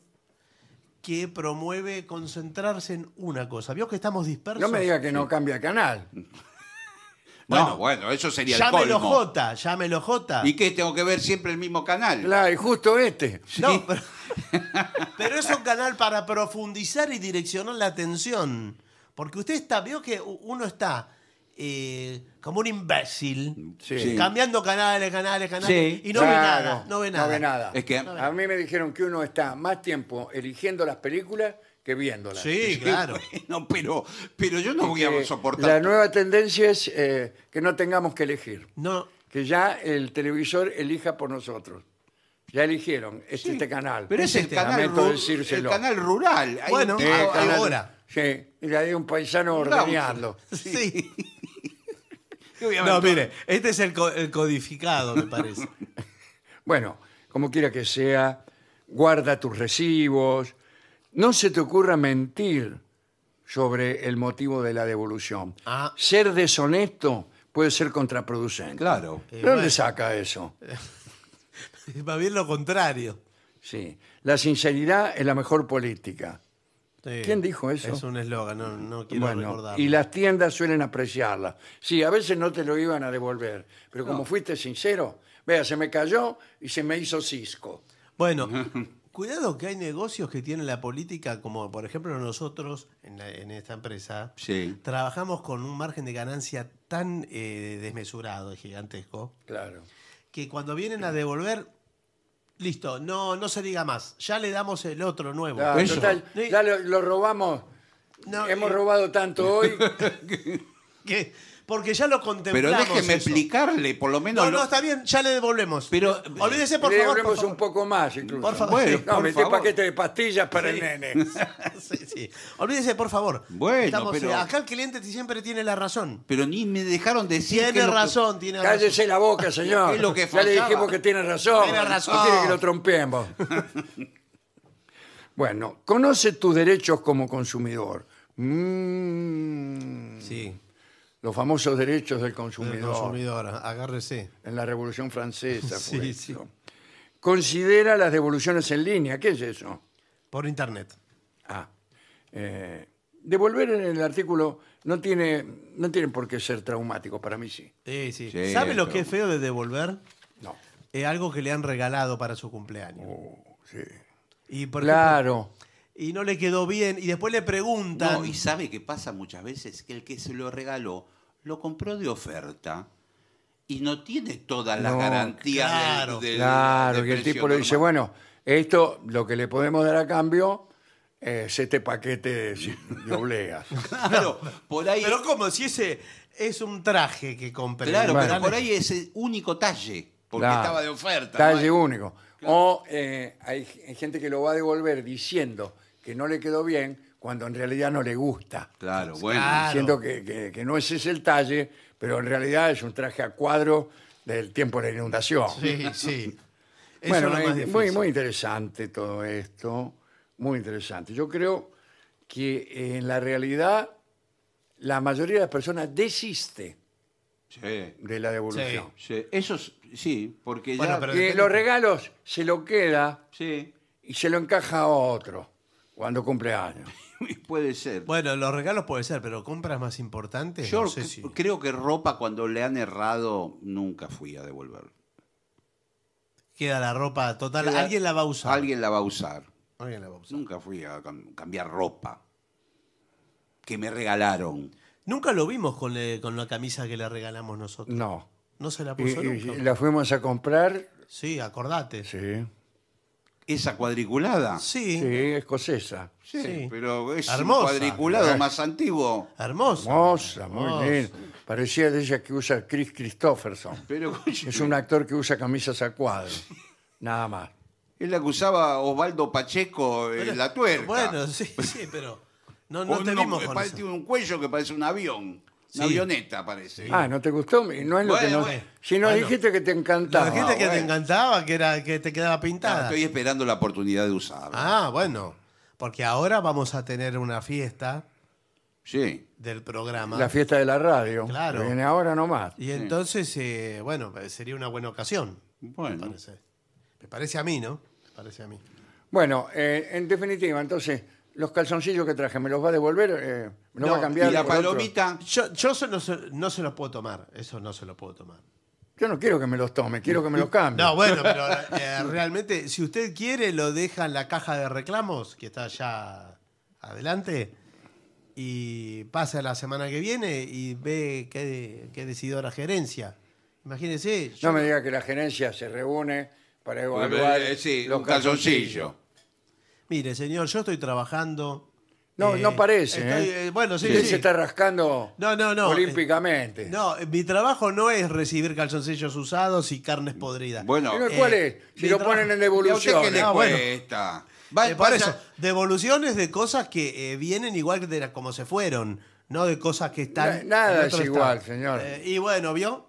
que promueve concentrarse en una cosa. Vio que estamos dispersos. No me diga que no cambia canal. Bueno, bueno, eso sería el Llámelo Jota, J, llámelo Jota. ¿Y qué? Tengo que ver siempre el mismo canal. Claro, y justo este. No, pero, es un canal para profundizar y direccionar la atención. Porque usted está, veo que uno está eh, como un imbécil, cambiando canales, canales, canales, y no ve nada, no ve nada. Es que, A mí me dijeron que uno está más tiempo eligiendo las películas que viéndola. Sí, claro. pero, yo no voy a soportar. La nueva tendencia es eh, que no tengamos que elegir, No, que ya el televisor elija por nosotros. Ya eligieron este, este canal. pero es Este, canal, el canal rural. bueno, eh, ahora. Sí, y hay un paisano ordenando... Sí. No, mire, este es el codificado, me parece. Bueno, como quiera que sea, guarda tus recibos, no se te ocurra mentir sobre el motivo de la devolución. Ah. Ser deshonesto puede ser contraproducente. Claro. Eh, dónde saca eso? Va bien lo contrario. Sí. La sinceridad es la mejor política. ¿Quién dijo eso? Es un eslogan, no, quiero Y las tiendas suelen apreciarla. Sí, a veces no te lo iban a devolver, pero como fuiste sincero, vea, se me cayó y se me hizo cisco. Bueno, Cuidado que hay negocios que tienen la política, como por ejemplo nosotros en, esta empresa, trabajamos con un margen de ganancia tan eh, desmesurado y gigantesco, claro. que cuando vienen a devolver, listo, no, no se diga más, ya le damos el otro nuevo. ya lo, robamos, hemos robado tanto hoy. que, porque ya lo contemplamos. Pero déjeme explicarle, por lo menos. No, no, está bien, ya le devolvemos. Pero olvídese, por le favor. Devolvemos un poco más, incluso. Por favor. no, metí paquete de pastillas para el nene. sí, sí. Olvídese, por favor. Bueno, pero... Eh, acá el cliente siempre tiene la razón. Pero ni me dejaron decir. Tiene que razón, tiene razón. Cállese la boca, señor. lo que ya le dijimos que tiene razón. Tiene razón. No quiere que lo trompemos. bueno, conoce tus derechos como consumidor. Mm. Sí los famosos derechos del consumidor. consumidor, agárrese. En la Revolución Francesa. Considera las devoluciones en línea. ¿Qué es eso? Por internet. Ah. Eh, devolver en el artículo no tiene no por qué ser traumático, para mí sí. Sí, sí. ¿Sabe lo que es feo de devolver? No. Es eh, algo que le han regalado para su cumpleaños. Oh, sí. claro. y no le quedó bien y después le preguntan. y sabe qué pasa muchas veces que el que se lo regaló lo compró de oferta y no tiene todas las garantía garantías claro, Claro, y el tipo le dice, bueno, esto lo que le podemos dar a cambio es este paquete de, Claro, por ahí, Pero como si ese es un traje que compré. claro, pero por ahí es el único talle, porque estaba de oferta. Talle único. O eh, hay gente que lo va a devolver diciendo que no le quedó bien cuando en realidad no le gusta. Claro, bueno. siento que, que- no ese es el talle, pero en realidad es un traje a cuadro del tiempo de la inundación. Sí, sí. bueno, eh, muy, muy interesante todo esto, muy interesante. Yo creo que eh, en la realidad la mayoría de las personas desiste de la devolución. sí. Eso sí, porque los regalos se lo queda y se lo encaja a otro cuando cumple años. puede ser. Bueno, los regalos puede ser, pero compras más importantes. Yo sé creo que ropa cuando le han errado nunca fui a devolver. Queda la ropa total. Alguien la va a usar. Alguien la va a usar. Alguien la va a usar. Nunca fui a cambiar ropa que me regalaron. Nunca lo vimos eh, con, la camisa que le regalamos nosotros. No. No se la puso nunca. la fuimos a comprar. Sí, acordate. Sí esa cuadriculada. Sí. Sí, escocesa. Sí, pero es un cuadriculado más antiguo. Hermosa. Hermosa, muy bien. Parecía de ella que usa Chris Christopherson. Es un actor que usa camisas a cuadro. Nada más. él acusaba usaba Osvaldo Pacheco en la tuerca. Bueno, sí, sí, pero no, no tenemos un cuello que parece un avión. Una parece. Ah, ¿no te gustó? No es lo que Si no, dijiste que te encantaba. Dijiste gente que te encantaba, que, era, que te quedaba pintada. estoy esperando la oportunidad de usarla. Ah, bueno. Porque ahora vamos a tener una fiesta Sí. del programa. La fiesta de la radio. Claro. Viene ahora nomás. y entonces, eh, bueno, sería una buena ocasión. Bueno. parece. Me parece a mí, ¿no? Me parece a mí. Bueno, eh, en definitiva, entonces, los calzoncillos que traje, ¿me los va a devolver? No, eh, ¿Me va a cambiar? la palomita. Yo, no, se, los puedo tomar. Eso no se los puedo tomar. Yo no quiero que me los tome, quiero que me los cambie. No, bueno, pero eh, realmente, si usted quiere, lo deja en la caja de reclamos, que está allá adelante, y pasa la semana que viene y ve qué, qué decidió la gerencia. Imagínese. No me diga que la gerencia se reúne para evaluar eh, los calzoncillos. Mire, señor, yo estoy trabajando. No, no eh, parece. ¿eh? Eh, bueno, sí, se está rascando No, no, no. olímpicamente. No, mi trabajo no es recibir calzoncillos usados y carnes podridas. Bueno, ¿Cuál es? Si lo ponen en devolución. qué le cuesta? Va- eso, devoluciones de cosas que vienen igual de como se fueron, no de cosas que están. nada es igual, señor. y bueno, ¿vio?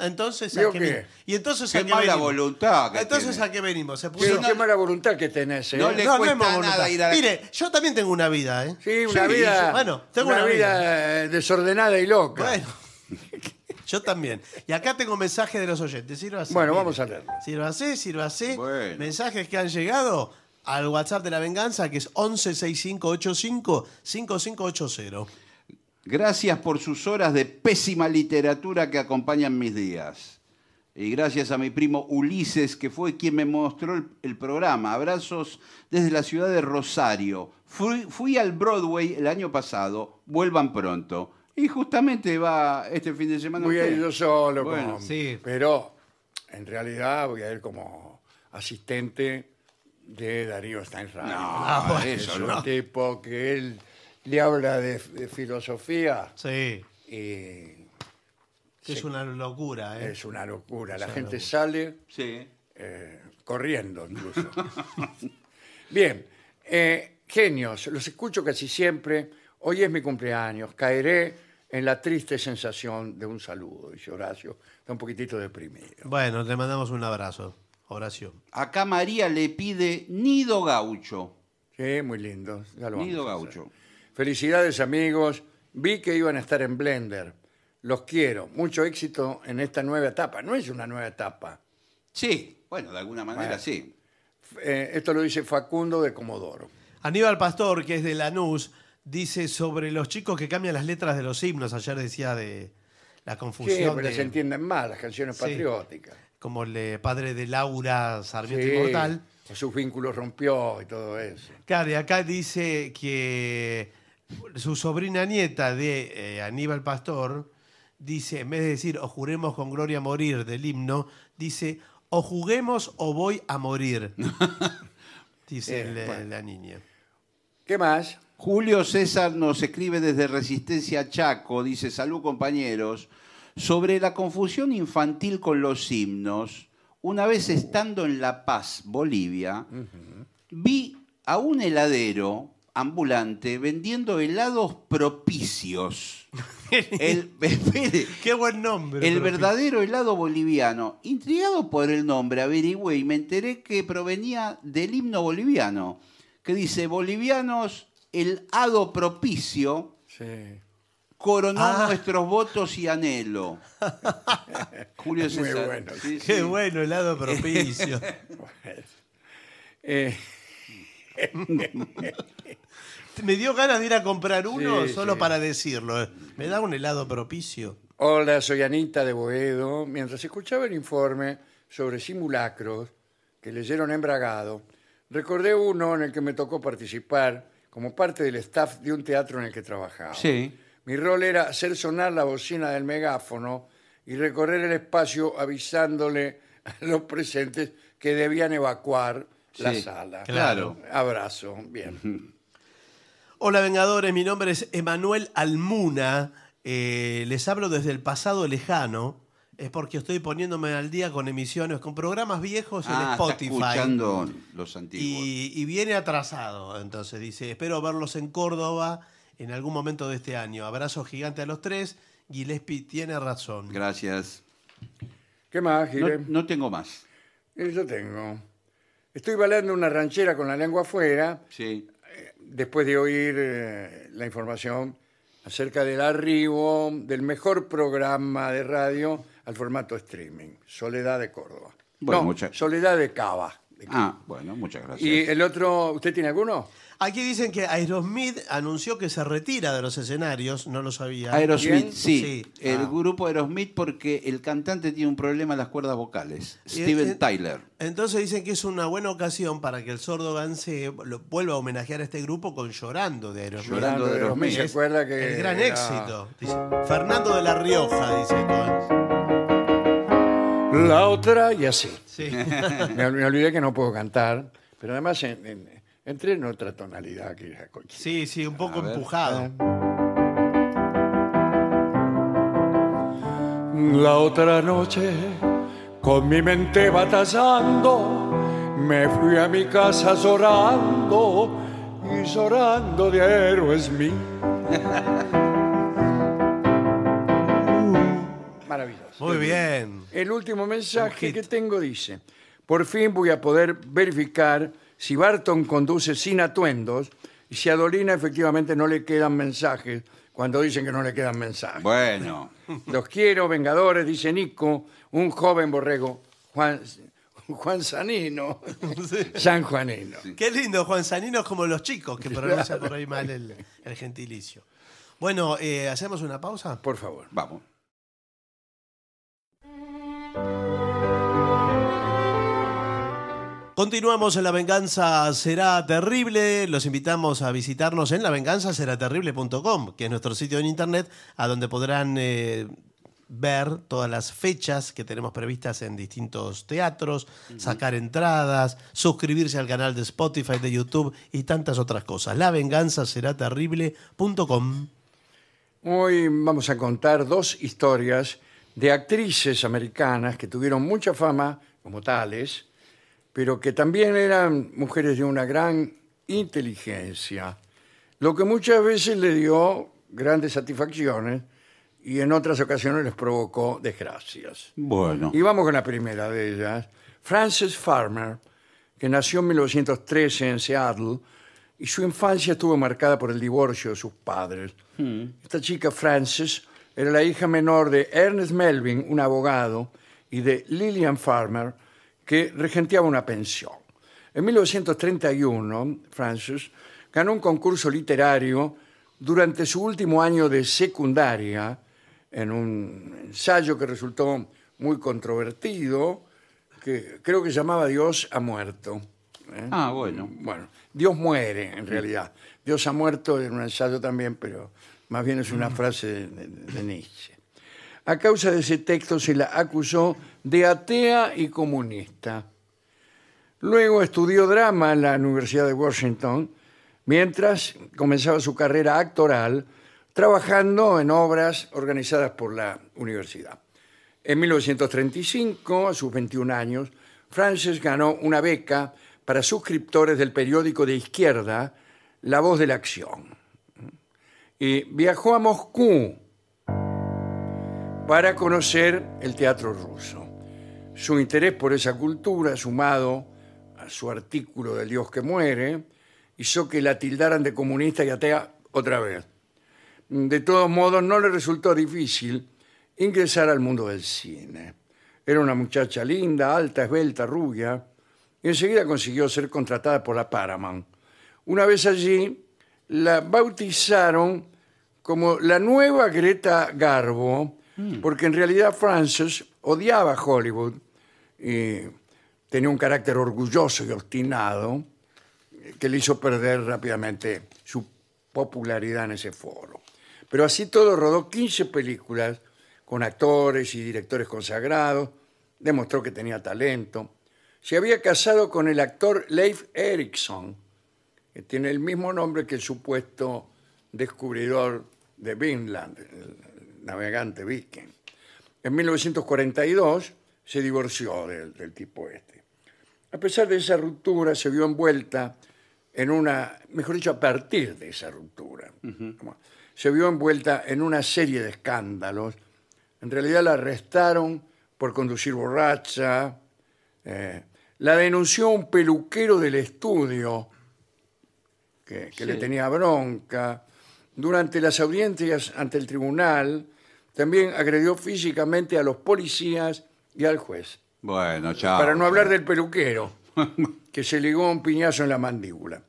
Entonces, ¿a qué Y entonces, ¿a qué venimos? voluntad Entonces, ¿a qué venimos? Se qué mala voluntad que tenés, ¿eh? No le- cuesta nada Mire, yo también tengo una vida, ¿eh? Sí, una vida, bueno, tengo una, vida. Eh, desordenada y loca. Bueno, yo también. Y acá tengo mensajes de los oyentes. Sirva así. Bueno, vamos a leerlo. Sirva así, Mensajes que han llegado al WhatsApp de la venganza, que es 1165855580. 5580. Gracias por sus horas de pésima literatura que acompañan mis días. Y gracias a mi primo Ulises, que fue quien me mostró el, programa. Abrazos desde la ciudad de Rosario. Fui, al Broadway el año pasado. Vuelvan pronto. Y justamente va este fin de semana. Voy a ir yo solo. Bueno, sí. Pero en realidad voy a ir como asistente de Darío Steinrad. No, no, ah, eso, es un tipo que él le habla de, filosofía. Sí. es una locura, ¿eh? es una locura. La gente sale Sí. Eh, corriendo incluso. Bien, eh, genios, los escucho casi siempre. Hoy es mi cumpleaños, caeré en la triste sensación de un saludo, dice Horacio. Está un poquitito deprimido. Bueno, le mandamos un abrazo, Horacio. Acá María le pide nido gaucho. Sí, muy lindo. Nido gaucho. Felicidades amigos, vi que iban a estar en Blender. Los quiero. Mucho éxito en esta nueva etapa. No es una nueva etapa. Sí, bueno, de alguna manera sí. Eh, esto lo dice Facundo de Comodoro. Aníbal Pastor, que es de Lanús, dice sobre los chicos que cambian las letras de los himnos. Ayer decía de la confusión. Sí, confusión pero se entienden mal las canciones patrióticas. como el padre de Laura Sarmiento y Inmortal. sus vínculos rompió y todo eso. Claro, y acá dice que su sobrina nieta de eh, Aníbal Pastor dice, en vez de decir o juremos con gloria morir del himno, dice o juguemos o voy a morir, dice la niña. ¿Qué más? Julio César nos escribe desde Resistencia Chaco, dice, salud compañeros, sobre la confusión infantil con los himnos, una vez estando en La Paz, Bolivia, vi a un heladero ambulante vendiendo helados propicios. Qué buen nombre. El verdadero helado boliviano. Intrigado por el nombre, averigüé y me enteré que provenía del himno boliviano, que dice, bolivianos, el hado propicio. Sí. Coronó ah. nuestros votos y anhelo. Julio César. Muy bueno. Qué bueno, helado propicio. Eh, Me dio ganas de ir a comprar uno solo para decirlo. Eh. ¿Me da un helado propicio? Hola, soy Anita de Boedo. Mientras escuchaba el informe sobre simulacros que leyeron embragado recordé uno en el que me tocó participar como parte del staff de un teatro en el que trabajaba. Sí. Mi rol era hacer sonar la bocina del megáfono y recorrer el espacio avisándole a los presentes que debían evacuar la sala. claro. Abrazo, bien. Hola Vengadores, mi nombre es Emanuel Almuna. Eh, les hablo desde el pasado lejano. Es porque estoy poniéndome al día con emisiones, con programas viejos en ah, Spotify. escuchando los antiguos. Y, viene atrasado. Entonces dice, espero verlos en Córdoba en algún momento de este año. Abrazo gigante a los tres. Gillespie tiene razón. Gracias. ¿Qué más, No, no tengo más. Eh, yo tengo. Estoy bailando una ranchera con la lengua afuera, Sí. Eh, después de oír eh, la información acerca del arribo del mejor programa de radio al formato streaming, Soledad de Córdoba. Bueno, no, Soledad de Cava. Ah, bueno, muchas gracias. ¿Y el otro, usted tiene alguno? Aquí dicen que Aerosmith anunció que se retira de los escenarios, no lo sabía. Aerosmith, sí. El ah. grupo Aerosmith porque el cantante tiene un problema en las cuerdas vocales, eh, Steven eh, Tyler. Entonces dicen que es una buena ocasión para que el sordo Gance vuelva a homenajear a este grupo con Llorando de Aerosmith. Llorando de Aerosmith. ¿Se que el gran éxito. Fernando de la Rioja, dice la mm. otra y así. Sí. Me, olvidé que no puedo cantar, pero además entré en otra tonalidad que Sí, sí, un poco empujado. Ah. La otra noche, con mi mente batazando, me fui a mi casa llorando y llorando de héroes mí. Maravilloso. Muy bien. El último mensaje que tengo dice, por fin voy a poder verificar si Barton conduce sin atuendos y si a Dolina efectivamente no le quedan mensajes cuando dicen que no le quedan mensajes. Bueno. Los quiero, Vengadores, dice Nico, un joven borrego, Juan, Sanino, San Juanino. Qué lindo, Juan Sanino es como los chicos que pronuncian por ahí mal el, gentilicio. Bueno, eh, ¿hacemos una pausa? Por favor. Vamos. Continuamos en La Venganza Será Terrible. Los invitamos a visitarnos en lavenganzaseraterrible.com, que es nuestro sitio en internet, a donde podrán eh, ver todas las fechas que tenemos previstas en distintos teatros, sacar entradas, suscribirse al canal de Spotify, de YouTube y tantas otras cosas. Lavenganzaseraterrible.com. Hoy vamos a contar dos historias de actrices americanas que tuvieron mucha fama como tales pero que también eran mujeres de una gran inteligencia, lo que muchas veces le dio grandes satisfacciones y en otras ocasiones les provocó desgracias. Bueno. Y vamos con la primera de ellas, Frances Farmer, que nació en 1913 en Seattle y su infancia estuvo marcada por el divorcio de sus padres. Hmm. Esta chica, Frances, era la hija menor de Ernest Melvin, un abogado, y de Lillian Farmer, que regenteaba una pensión. En 1931, Francis ganó un concurso literario durante su último año de secundaria en un ensayo que resultó muy controvertido, que creo que llamaba Dios ha muerto. ¿eh? Ah, bueno. Bueno, Dios muere en realidad. Dios ha muerto en un ensayo también, pero más bien es una frase de, de Nietzsche. A causa de ese texto se la acusó de atea y comunista. Luego estudió drama en la Universidad de Washington, mientras comenzaba su carrera actoral trabajando en obras organizadas por la universidad. En 1935, a sus 21 años, Frances ganó una beca para suscriptores del periódico de izquierda La Voz de la Acción. Y viajó a Moscú para conocer el teatro ruso. Su interés por esa cultura, sumado a su artículo del Dios que muere, hizo que la tildaran de comunista y atea otra vez. De todos modos, no le resultó difícil ingresar al mundo del cine. Era una muchacha linda, alta, esbelta, rubia, y enseguida consiguió ser contratada por la Paramount. Una vez allí, la bautizaron como la nueva Greta Garbo, mm. porque en realidad Frances odiaba Hollywood y eh, tenía un carácter orgulloso y obstinado eh, que le hizo perder rápidamente su popularidad en ese foro. Pero así todo rodó 15 películas con actores y directores consagrados, demostró que tenía talento. Se había casado con el actor Leif Erikson, que tiene el mismo nombre que el supuesto descubridor de Vinland, el navegante viking. En 1942 se divorció del, tipo este. A pesar de esa ruptura, se vio envuelta en una, mejor dicho, a partir de esa ruptura, se vio envuelta en una serie de escándalos. En realidad la arrestaron por conducir borracha, eh, la denunció un peluquero del estudio que, le tenía bronca. Durante las audiencias ante el tribunal, también agredió físicamente a los policías al juez. Bueno, chao. Para no hablar pues. del peluquero, que se ligó un piñazo en la mandíbula.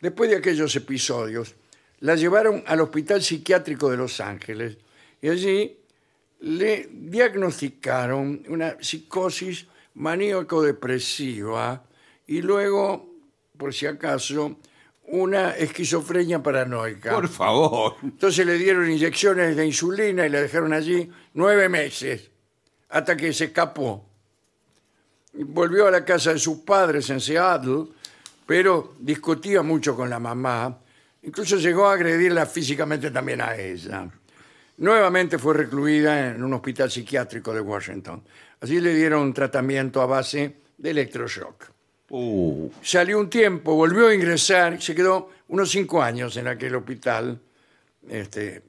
Después de aquellos episodios, la llevaron al Hospital Psiquiátrico de Los Ángeles y allí le diagnosticaron una psicosis maníaco-depresiva y luego, por si acaso, una esquizofrenia paranoica. Por favor. Entonces le dieron inyecciones de insulina y la dejaron allí nueve meses hasta que se escapó. Volvió a la casa de sus padres en Seattle, pero discutía mucho con la mamá. Incluso llegó a agredirla físicamente también a ella. Nuevamente fue recluida en un hospital psiquiátrico de Washington. Así le dieron un tratamiento a base de electroshock. Uh. Salió un tiempo, volvió a ingresar, se quedó unos cinco años en aquel hospital. Este,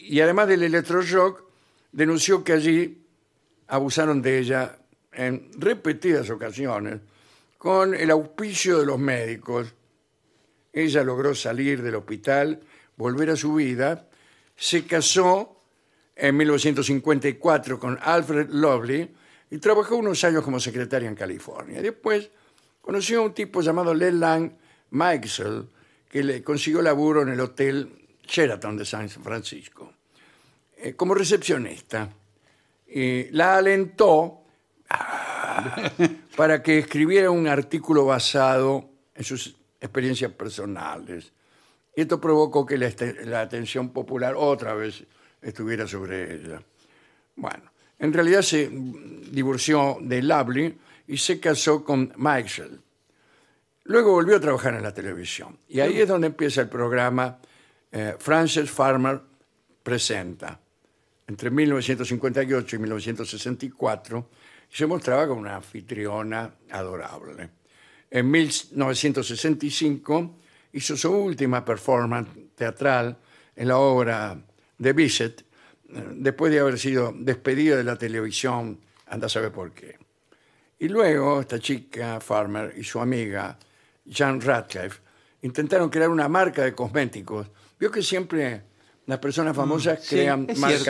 y además del electroshock, denunció que allí abusaron de ella en repetidas ocasiones con el auspicio de los médicos. Ella logró salir del hospital, volver a su vida, se casó en 1954 con Alfred Lovely y trabajó unos años como secretaria en California. Después conoció a un tipo llamado Leland Meixel que le consiguió laburo en el hotel Sheraton de San Francisco eh, como recepcionista eh, la alentó ah, para que escribiera un artículo basado en sus experiencias personales. Y Esto provocó que este, la, atención popular otra vez estuviera sobre ella. Bueno, en realidad se divorció de Lovely y se casó con Michael. Luego volvió a trabajar en la televisión. Y ahí es donde empieza el programa eh, Frances Farmer Presenta entre 1958 y 1964 se mostraba como una anfitriona adorable. En 1965 hizo su última performance teatral en la obra de Bizet eh, después de haber sido despedida de la televisión, anda a saber por qué. Y luego esta chica, Farmer, y su amiga, Jan Radcliffe, intentaron crear una marca de cosméticos. Vio que siempre las personas mm, famosas crean marcas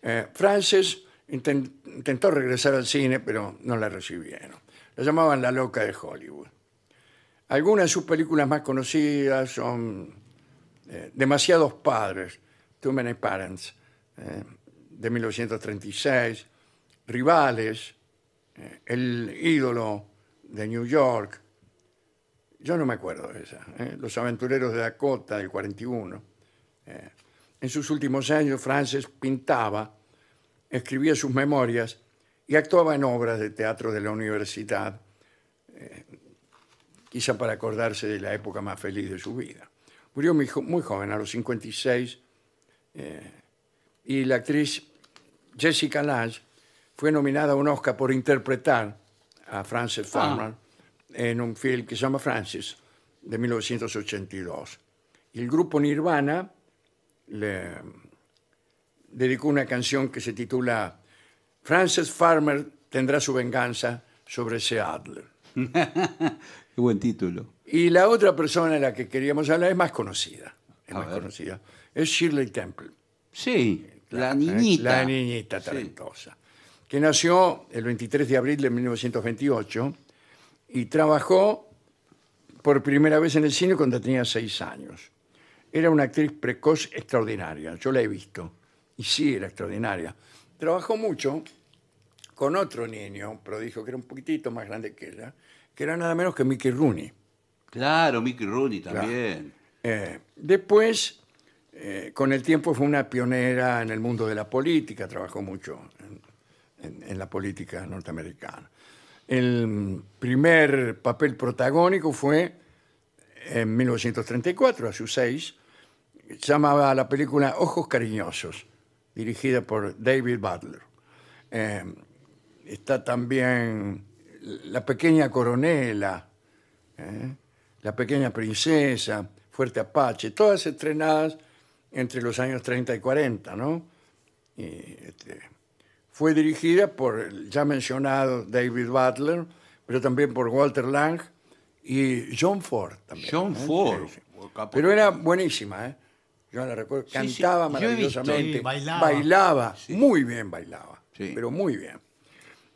eh, Frances intentó regresar al cine, pero no la recibieron. La llamaban la loca de Hollywood. Algunas de sus películas más conocidas son eh, Demasiados Padres, Too Many Parents, eh, de 1936, Rivales, El ídolo de New York, yo no me acuerdo de esa. ¿eh? Los aventureros de Dakota, del 41. Eh. en sus últimos años, Frances pintaba, escribía sus memorias y actuaba en obras de teatro de la universidad, eh, quizá para acordarse de la época más feliz de su vida. Murió muy, joven, a los 56, y la actriz Jessica Lange fue nominada a un Oscar por interpretar a Frances ah. Farmer en un film que se llama Francis, de 1982. Y el grupo Nirvana le dedicó una canción que se titula Francis Farmer tendrá su venganza sobre Seattle. Qué buen título. Y la otra persona a la que queríamos hablar es más conocida. Es más Es Shirley Temple. Sí, la, ¿eh? niñita. La niñita talentosa. Que nació el 23 de abril de 1928 y trabajó por primera vez en el cine cuando tenía seis años. Era una actriz precoz extraordinaria, yo la he visto, y sí, era extraordinaria. Trabajó mucho con otro niño, pero dijo que era un poquitito más grande que ella, que era nada menos que Mickey Rooney. Claro, Mickey Rooney también. Eh, después, eh, con el tiempo fue una pionera en el mundo de la política, trabajó mucho en la política norteamericana. El primer papel protagónico fue en 1934, a sus seis, llamaba la película Ojos Cariñosos, dirigida por David Butler. Eh, está también La Pequeña Coronela, eh, La Pequeña Princesa, Fuerte Apache, todas estrenadas entre los años 30 y 40, ¿no? Y, este, fue dirigida por el ya mencionado David Butler, pero también por Walter Lang y John Ford también. John Ford. Pero era buenísima, ¿eh? Yo la recuerdo. cantaba maravillosamente. bailaba. bailaba muy bien bailaba. Pero muy bien.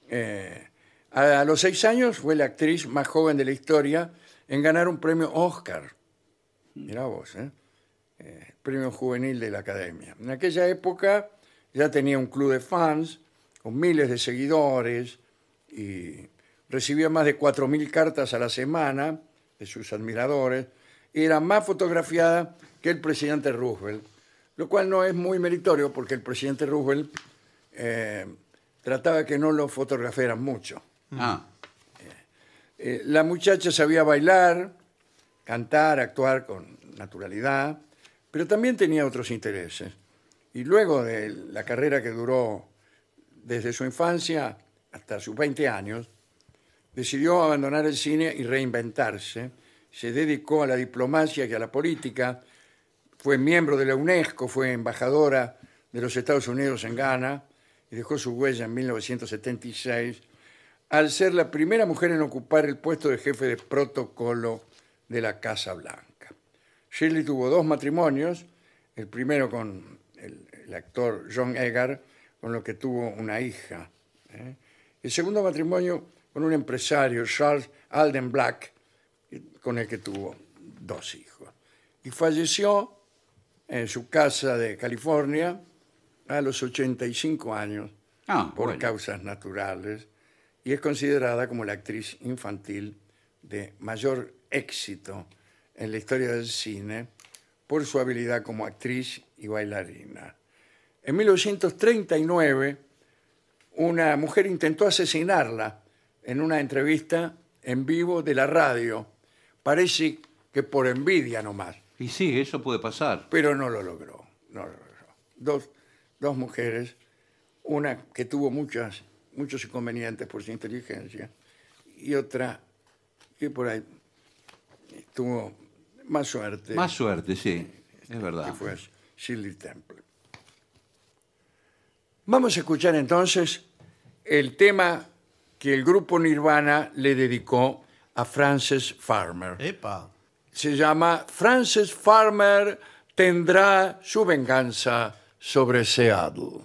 Eh, a los seis años fue la actriz más joven de la historia en ganar un premio Oscar. Mm. Mira vos, ¿eh? eh premio juvenil de la academia. En aquella época ya tenía un club de fans con miles de seguidores y recibía más de 4.000 cartas a la semana de sus admiradores era más fotografiada que el presidente Roosevelt, lo cual no es muy meritorio porque el presidente Roosevelt eh, trataba que no lo fotografiaran mucho. Ah. Eh, eh, la muchacha sabía bailar, cantar, actuar con naturalidad, pero también tenía otros intereses. Y luego de la carrera que duró desde su infancia hasta sus 20 años, decidió abandonar el cine y reinventarse. Se dedicó a la diplomacia y a la política. Fue miembro de la UNESCO, fue embajadora de los Estados Unidos en Ghana y dejó su huella en 1976 al ser la primera mujer en ocupar el puesto de jefe de protocolo de la Casa Blanca. Shirley tuvo dos matrimonios, el primero con el, actor John Edgar con lo que tuvo una hija. ¿eh? El segundo matrimonio con un empresario, Charles Alden Black, con el que tuvo dos hijos. Y falleció en su casa de California a los 85 años ah, por causas naturales y es considerada como la actriz infantil de mayor éxito en la historia del cine por su habilidad como actriz y bailarina. En 1939, una mujer intentó asesinarla en una entrevista en vivo de la radio. Parece que por envidia nomás, Y sí, eso puede pasar. pero no lo logró. Dos, dos mujeres, una que tuvo muchas, muchos inconvenientes por su inteligencia y otra que por ahí tuvo más suerte, Más suerte, sí. Es verdad. que fue Shirley Temple. Vamos a escuchar entonces el tema que el grupo Nirvana le dedicó a Frances Farmer. Epa. Se llama Frances Farmer tendrá su venganza sobre Seattle.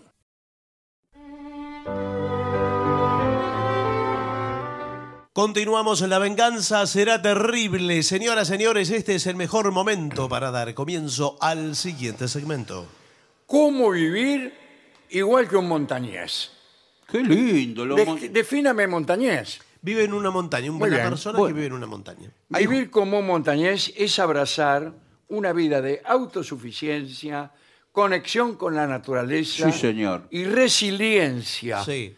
Continuamos en la venganza, será terrible. Señoras, señores, este es el mejor momento para dar comienzo al siguiente segmento. ¿Cómo vivir igual que un montañés. Qué lindo. defíname montañés. Vive en una montaña, una persona que vive en una montaña. Vivir como montañés es abrazar una vida de autosuficiencia, conexión con la naturaleza Sí, señor. y resiliencia. Sí.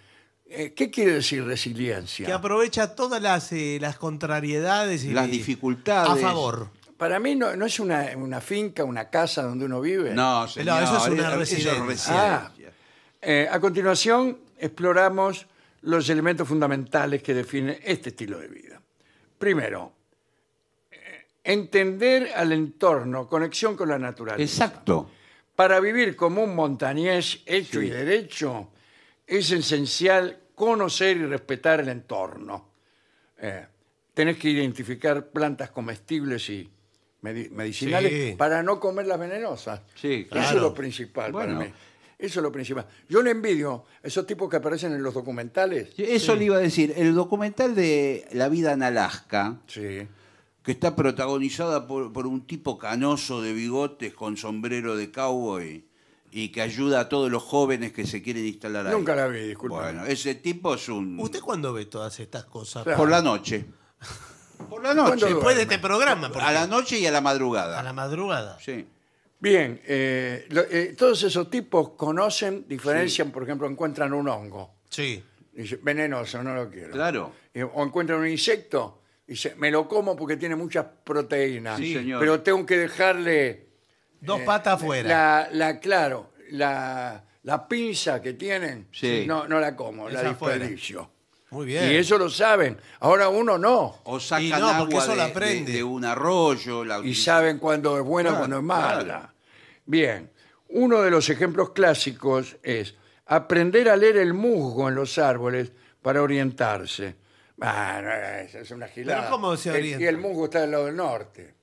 Eh, ¿Qué quiere decir resiliencia? Que aprovecha todas eh, las, contrariedades y Las dificultades. A favor. Para mí no, es una, finca, una casa donde uno vive. No, eso es una residencia. Ah, eh, a continuación, exploramos los elementos fundamentales que definen este estilo de vida. Primero, eh, entender al entorno, conexión con la naturaleza. Exacto. Para vivir como un montañés hecho y derecho, es esencial conocer y respetar el entorno. Eh, tenés que identificar plantas comestibles y medicinales para no comer las venenosas. Sí, Eso es lo principal para mí. Eso es lo principal. Yo le envidio esos tipos que aparecen en los documentales. Eso le iba a decir. El documental de La vida en Alaska, que está protagonizada por, un tipo canoso de bigotes con sombrero de cowboy y que ayuda a todos los jóvenes que se quieren instalar ahí. Nunca la vi, disculpe. Bueno, ese tipo es un... ¿Usted cuándo ve todas estas cosas? Por la noche. Por la noche. Después de este programa, A la noche y a la madrugada. a la madrugada. Sí. Bien, eh, eh, todos esos tipos conocen, diferencian, por ejemplo, encuentran un hongo. Sí, Dice, venenoso, no lo quiero. claro. Eh, o encuentran un insecto, dice, me lo como porque tiene muchas proteínas. Pero tengo que dejarle Dos patas afuera. la, claro, la, pinza que tienen, no, no la como, la diferencio. Muy bien. Y eso lo saben. Ahora uno no. O sacan agua de, un arroyo. Y saben cuándo es buena, o cuándo es mala. Bien, uno de los ejemplos clásicos es aprender a leer el musgo en los árboles para orientarse. Bueno, es una gilada. ¿Pero cómo se orienta? y el musgo está del lado del norte,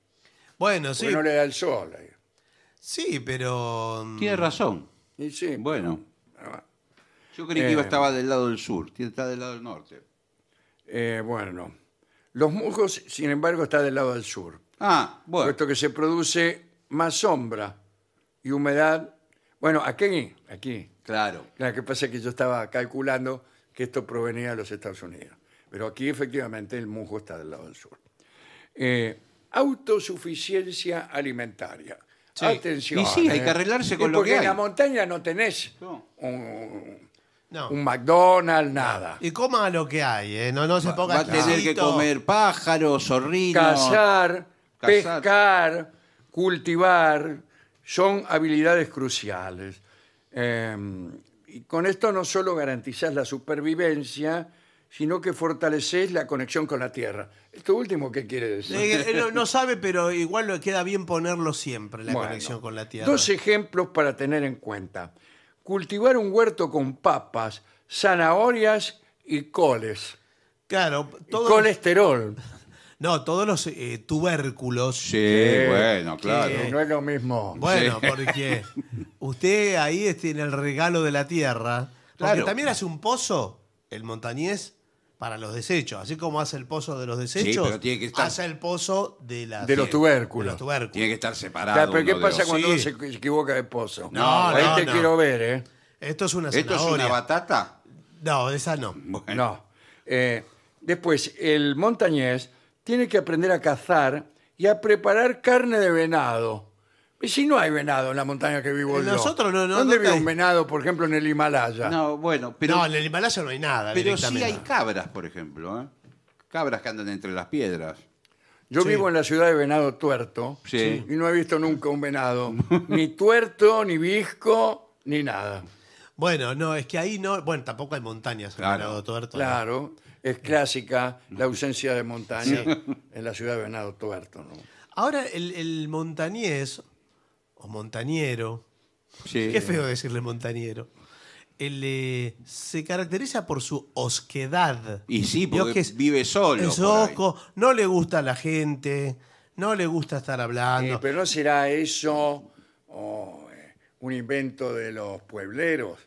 Bueno, sí. no le da el sol. ahí. Sí, pero. Mm, tiene razón. sí, Bueno. Yo creí que iba eh, estaba del lado del sur, tiene- está del lado del norte. Eh, bueno. Los musgos, sin embargo, está del lado del sur, Ah, bueno. puesto que se produce más sombra y humedad. Bueno, aquí, aquí. Claro. La que pasa es que yo estaba calculando que esto provenía de los Estados Unidos. Pero aquí efectivamente el musgo está del lado del sur. Eh, autosuficiencia alimentaria. Atención. Y sí, hay que eh, arreglarse con lo que hay. Porque en la montaña no tenés un, McDonald's, nada. Y coma lo que hay, ¿eh? no, no se ponga Va a tener que comer pájaros, zorrinos. Cazar. pescar, cultivar, son habilidades cruciales. Em, y con esto no solo garantizás la supervivencia, sino que fortaleces la conexión con la tierra. ¿Esto último qué quiere decir? Eh, eh, no, sabe, pero igual le queda bien ponerlo siempre, la conexión con la tierra. Dos ejemplos para tener en cuenta. Cultivar un huerto con papas, zanahorias y coles. Claro, todo... Colesterol. No, todos los eh, tubérculos. Sí, bueno, claro. No es lo mismo. Bueno, porque usted ahí tiene el regalo de la tierra. Claro. también hace un pozo, el montañés, para los desechos. Así como hace el pozo de los desechos, pero hace el pozo de, la De los tubérculos. Tiene que estar separado. pero ¿qué pasa cuando uno se, equivoca de pozo? No, Ahí no, te quiero ver, ¿eh? Esto es una ¿Esto es una batata? no, esa no. No. Eh, después, el montañés tiene que aprender a cazar y a preparar carne de venado. Y si no hay venado en la montaña que vivo eh, yo. Nosotros ¿Dónde un venado, por ejemplo, en el Himalaya? No, bueno, pero, en el Himalaya no hay nada. pero sí hay cabras, por ejemplo. ¿eh? Cabras que andan entre las piedras. Yo vivo en la ciudad de Venado Tuerto y no he visto nunca un venado. ni tuerto, ni visco, ni nada. Bueno, no, es que ahí no. Bueno, tampoco hay montañas en Venado Tuerto. Claro es clásica la ausencia de Montañés en la ciudad de Venado Tuerto. Ahora, el, montañés, o montañero, Qué feo decirle montañero. Él, eh, se caracteriza por su osquedad. Y sí, porque vive solo. Es osco, no le gusta la gente, no le gusta estar hablando. pero no será eso oh, eh, un invento de los puebleros.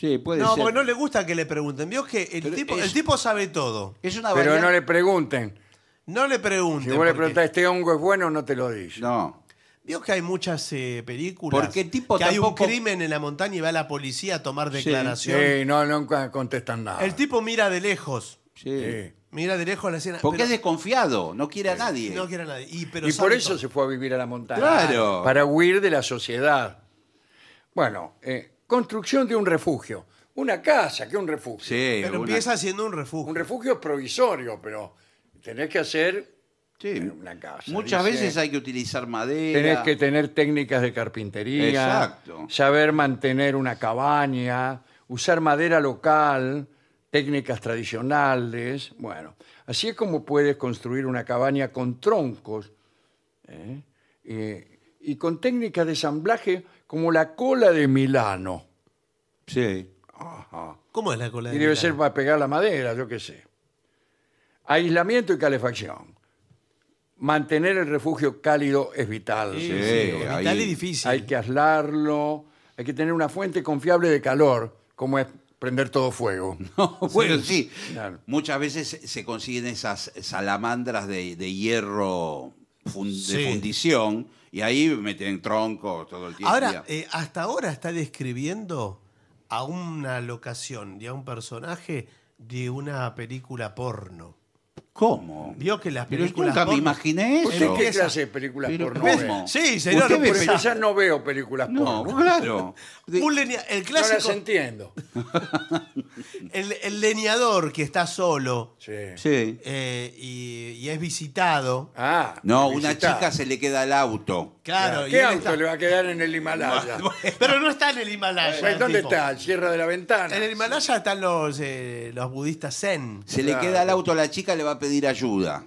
Sí, No, porque no le gusta que le pregunten. Vio que el, tipo, tipo sabe todo. Es una Pero no le pregunten. No le pregunten. Si vos le ¿este hongo es bueno no te lo dice? No. Vio que hay muchas eh, películas. Porque tipo que hay un crimen en la montaña y va la policía a tomar declaraciones Sí, no, contestan nada. El tipo mira de lejos. Sí. Mira de lejos la escena. Porque es desconfiado, no quiere a nadie. No quiere a nadie. Y, por eso se fue a vivir a la montaña. Claro. Para huir de la sociedad. Bueno, eh, construcción de un refugio. Una casa, que un refugio. Pero empieza siendo un refugio. Un refugio es provisorio, pero tenés que hacer eh, una casa. Muchas veces hay que utilizar madera. Tenés que tener técnicas de carpintería, Exacto. saber mantener una cabaña, usar madera local, técnicas tradicionales. Bueno, así es como puedes construir una cabaña con troncos ¿eh? Eh, y con técnicas de ensamblaje como la cola de Milano. Sí. ¿Cómo es la cola de Y debe ser para pegar la madera, yo qué sé. Aislamiento y calefacción. Mantener el refugio cálido es vital. Sí, vital y difícil. Hay que aislarlo, hay que tener una fuente confiable de calor, como es prender todo fuego. sí. Muchas veces se consiguen esas salamandras de, hierro de fundición y ahí meten tronco todo el tiempo. Ahora, eh, hasta ahora está describiendo a una locación y a un personaje de una película porno. ¿Cómo? Vio que las películas nunca me imaginé eso. qué clase de películas porno Sí, señor. Usted ya no veo películas No, claro. el No las entiendo. el, leñador que está solo Sí. Eh, y, es visitado. Ah. No, una chica se le queda el auto. Claro, ¿Qué auto le va a quedar en el Himalaya? pero no está en el Himalaya. ¿Dónde está? ¿Cierra de la ventana? En el Himalaya están los, eh, los budistas zen. Se le queda el auto a la chica, le va a pedir pedir ayuda.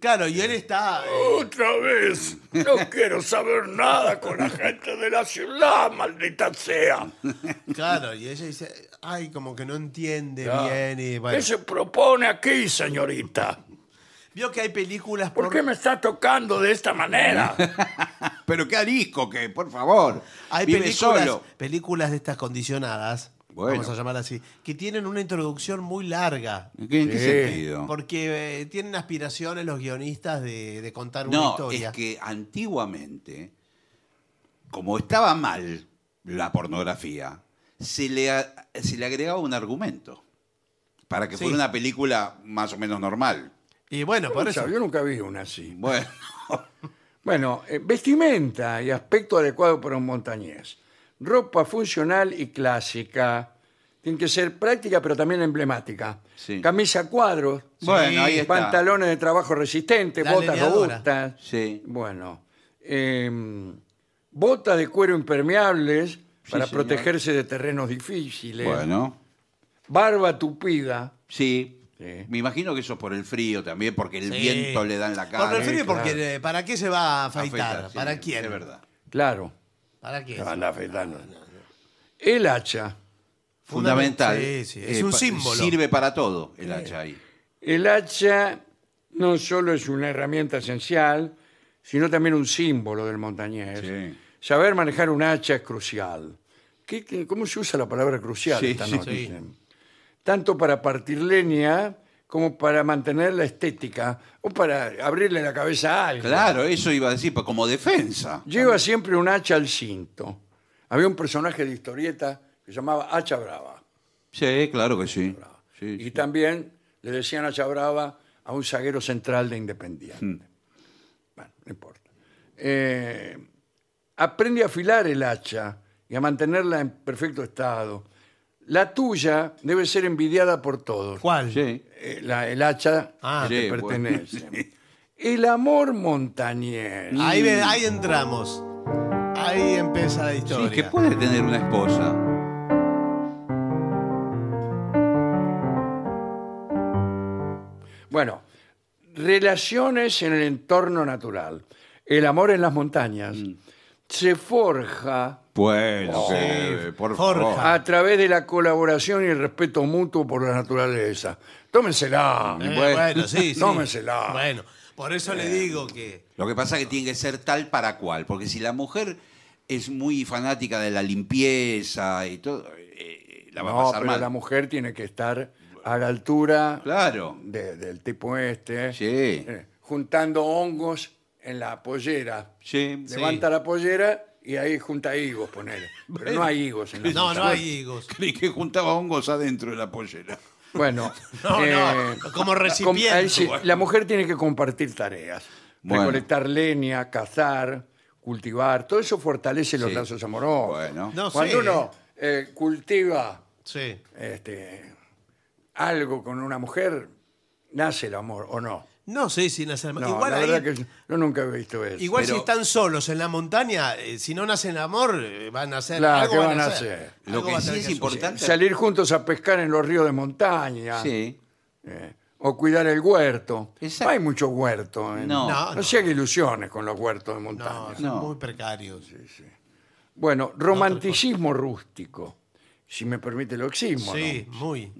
Claro, y él está. Eh, Otra vez. No quiero saber nada con la gente de la ciudad, maldita sea. Claro, y ella dice, ay, como que no entiende bien y ¿Qué se propone aquí, señorita? Vio que hay películas por, qué me está tocando de esta manera? Pero qué arisco que, por favor. hay películas, películas de estas condicionadas vamos a llamar así, que tienen una introducción muy larga. ¿En qué, sentido? Porque eh, tienen aspiraciones los guionistas de, contar una no, es que antiguamente, como estaba mal la pornografía, se le, se le agregaba un argumento para que fuera una película más o menos normal. Y bueno, por eso. Yo nunca vi una así. Bueno, eh, vestimenta y aspecto adecuado para un montañés ropa funcional y clásica. Tiene que ser práctica, pero también emblemática. Camisa cuadros, Bueno, está. pantalones de trabajo resistentes. botas robustas. Sí. Bueno, em, botas de cuero impermeables para protegerse de terrenos difíciles. Bueno, Barba tupida. sí. Me imagino que eso es por el frío también, porque el viento le da en la cara. Por el frío, ¿eh? porque ¿para qué se va a afeitar? ¿Para quién? verdad. Claro. ¿Para qué? Ah, el hacha. Fundamental. es un símbolo. Sirve para todo el hacha eh. ahí. El hacha no solo es una herramienta esencial, sino también un símbolo del montañés. Saber manejar un hacha es crucial. ¿Qué- qué- cómo se usa la palabra crucial Sí, Tanto para partir leña como para mantener la estética o para abrirle la cabeza a alguien. Claro, eso iba a decir, como defensa. Lleva siempre un hacha al cinto. Había un personaje de historieta que se llamaba Hacha Brava. Sí, claro que sí. y también le decían Hacha Brava a un zaguero central de Independiente. Hmm. Bueno, no importa. Eh, aprende a afilar el hacha y a mantenerla en perfecto estado la tuya debe ser envidiada por todos. ¿Cuál? Sí. Eh, el hacha ah, que te pertenece. El amor montañero. Ahí, entramos. Ahí empieza la Sí, que puede tener una esposa. Bueno, relaciones en el entorno natural. El amor en las montañas. Mm se forja pues por a través de la colaboración y el respeto mutuo por la naturaleza. Tómensela. Eh, bueno. sí, sí. Tómensela. Bueno, por eso le digo que. Lo que pasa es que tiene que ser tal para cual, porque si la mujer es muy fanática de la limpieza y todo, eh, la a pero la mujer tiene que estar a la altura Claro. del tipo este, Sí. juntando hongos en la pollera. Levanta la pollera y ahí junta higos, poner. Pero no hay higos en la No, no hay higos. Creí que juntaba hongos adentro de la pollera. Bueno, eh, como recipiente. la mujer tiene que compartir tareas. Bueno. Recolectar leña, cazar, cultivar. Todo eso fortalece los lazos amorosos. Cuando uno eh, cultiva este, algo con una mujer, nace el amor, ¿o no? No, sí, sin hacer igual la verdad que yo nunca he visto eso. Igual si están solos en la montaña, eh, si no nacen amor, eh, van a hacer Claro, ¿qué van a hacer? Lo que es importante. Salir juntos a pescar en los ríos de montaña. Sí. Eh, o cuidar el huerto. No hay mucho huerto. No. No, se hagan ilusiones con los huertos de montaña. No, son muy precarios. Bueno, romanticismo rústico, si me permite el oxismo. Sí, muy.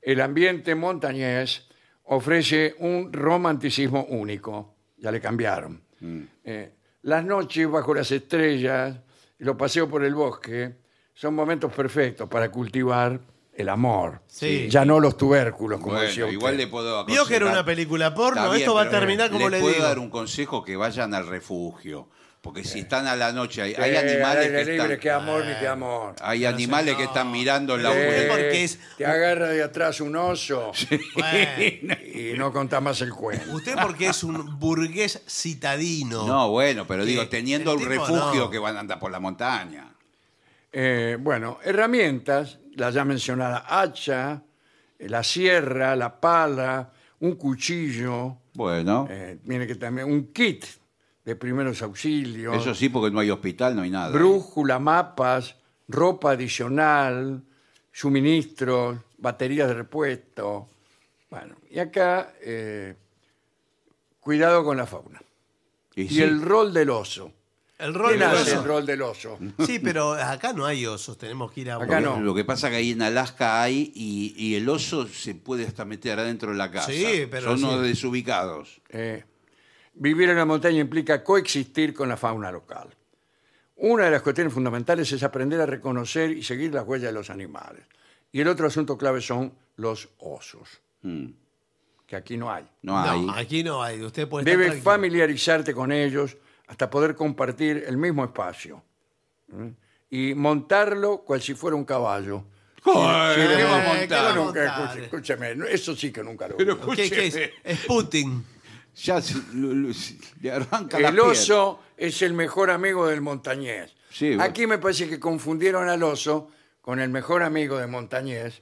El ambiente montañés ofrece un romanticismo único. Ya le cambiaron. Mm. Eh, las noches bajo las estrellas y los paseos por el bosque son momentos perfectos para cultivar el amor. Ya no los tubérculos, como decía usted. Igual le puedo Vio que era una película porno, esto va a terminar como le, le puedo dar un consejo que vayan al refugio porque si están a la noche, hay, animales que están... Hay animales que están mirando la e porque es- Te agarra de atrás un oso y no contás más el cuento. usted porque es un burgués citadino. No, bueno, pero digo, teniendo el refugio que van a andar por la montaña. Eh, bueno, herramientas, la ya mencionada hacha, eh, la sierra, la pala, un cuchillo, Bueno, eh, que también un kit de primeros auxilios, Eso sí, porque no hay hospital, no hay nada. ¿eh? brújula, mapas, ropa adicional, suministros, baterías de repuesto. Bueno, y acá, eh, cuidado con la fauna. Y, el rol del oso. El rol del el oso. rol del oso? Sí, pero acá no hay osos, tenemos que ir a... Acá Lo que pasa es que ahí en Alaska hay y, el oso se puede hasta meter adentro de la casa. Sí, pero Son desubicados. Eh, Vivir en la montaña implica coexistir con la fauna local. Una de las cuestiones fundamentales es aprender a reconocer y seguir las huellas de los animales. Y el otro asunto clave son los osos, hmm. que aquí no hay. No hay. aquí no hay. Usted puede familiarizarte con ellos hasta poder compartir el mismo espacio. Y montarlo cual si fuera un caballo. Sí, ¿Qué va a montar? nunca- escúcheme, eso sí que nunca lo ¿Qué- qué es? Es Putin ya le- arranca la el oso es el mejor amigo del montañés. Aquí me parece que confundieron al oso con el mejor amigo de montañés,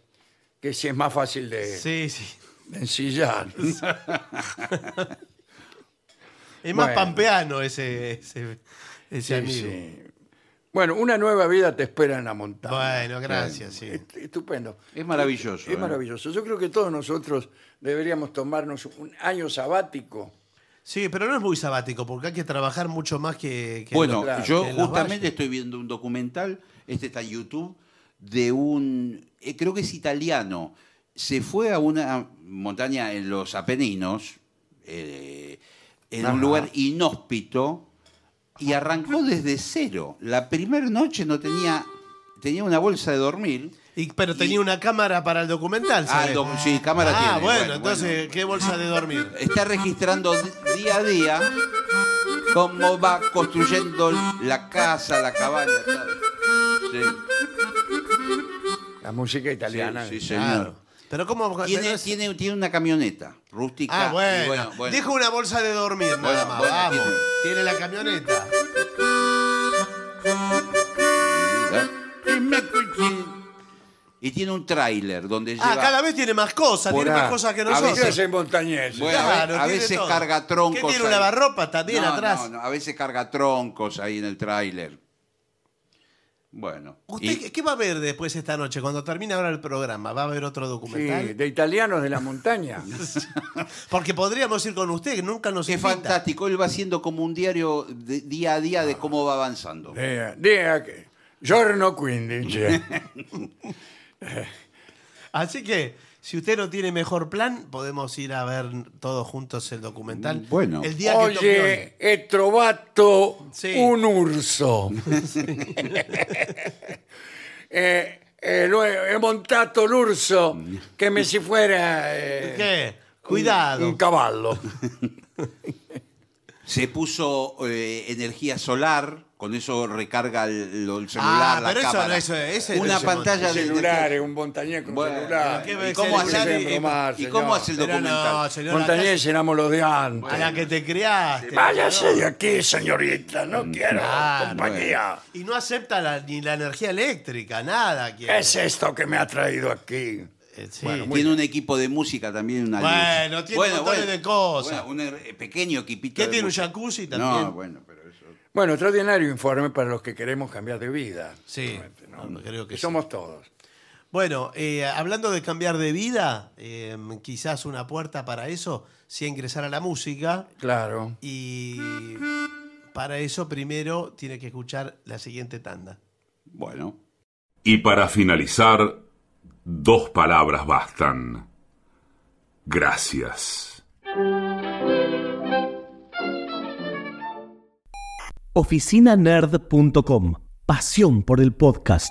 que sí es más fácil de, Sí, sí. ensillar. Es más pampeano ese, ese, amigo. Bueno, una nueva vida te espera en la montaña. Bueno, gracias, Estupendo. Es maravilloso. Es ¿eh? maravilloso. Yo creo que todos nosotros deberíamos tomarnos un año sabático. Sí, pero no es muy sabático, porque hay que trabajar mucho más que... Bueno, yo justamente estoy viendo un documental, este está en YouTube, de un, eh, creo que es italiano, se fue a una montaña en los Apeninos, eh, en un lugar inhóspito, y arrancó desde cero. La primera noche no tenía, tenía una bolsa de dormir. Y, pero tenía una cámara para el documental. Ah, sí, cámara ah, tiene. Ah, bueno, entonces, ¿qué bolsa de dormir? Está registrando día a día cómo va construyendo la casa, la cabaña. Sí. La música italiana. Sí, señor. Pero cómo tiene, tiene, tiene una camioneta rústica. Ah, bueno. bueno, una bolsa de dormir, nada más. Vamos. Tiene... la camioneta. Y tiene un tráiler donde ah, lleva... Ah, cada vez tiene más cosas, tiene más cosas que nosotros. A veces en montañés. Bueno, a veces carga troncos. ¿Qué tiene una barropa también atrás? No, no, a veces carga troncos ahí en el tráiler. Bueno. qué va a ver después esta noche? Cuando termine ahora el programa, ¿va a ver otro documental? Sí, de italianos de la montaña. Porque podríamos ir con usted, nunca nos Es fantástico, él va haciendo como un diario día a día de cómo va avanzando. Eh, día, que... Giorno 15. Así que si usted no tiene mejor plan, podemos ir a ver todos juntos el documental. Mm, bueno. El día Oye, he trovato un urso. Eh, eh, he, montado el urso que me si fuera eh, ¿Qué? Cuidado. un caballo. Se puso eh, energía solar, con eso recarga el, celular, ah, pero Eso, no, eso, Una pantalla de celular, un Montañés con celular. ¿Y cómo, hace, y, cómo hace el documental? No, Montañés llenamos los de antes. A la que te criaste. Váyase de aquí, señorita, no mm. quiero ah, compañía. Y no acepta ni la energía eléctrica, nada. ¿Qué es esto que me ha traído aquí? Eh, tiene un equipo de música también. Una bueno, tiene bueno, montón de cosas. un er, eh, pequeño equipito. ¿Qué tiene un jacuzzi también? No, bueno, pero eso. Bueno, extraordinario informe para los que queremos cambiar de vida. Sí, creo que somos todos. Bueno, eh, hablando de cambiar de vida, em, quizás una puerta para eso Si ingresar a la música. Claro. Y para eso primero tiene que escuchar la siguiente tanda. Bueno. Y para finalizar, Dos palabras bastan. Gracias. Oficinanerd.com. Pasión por el podcast.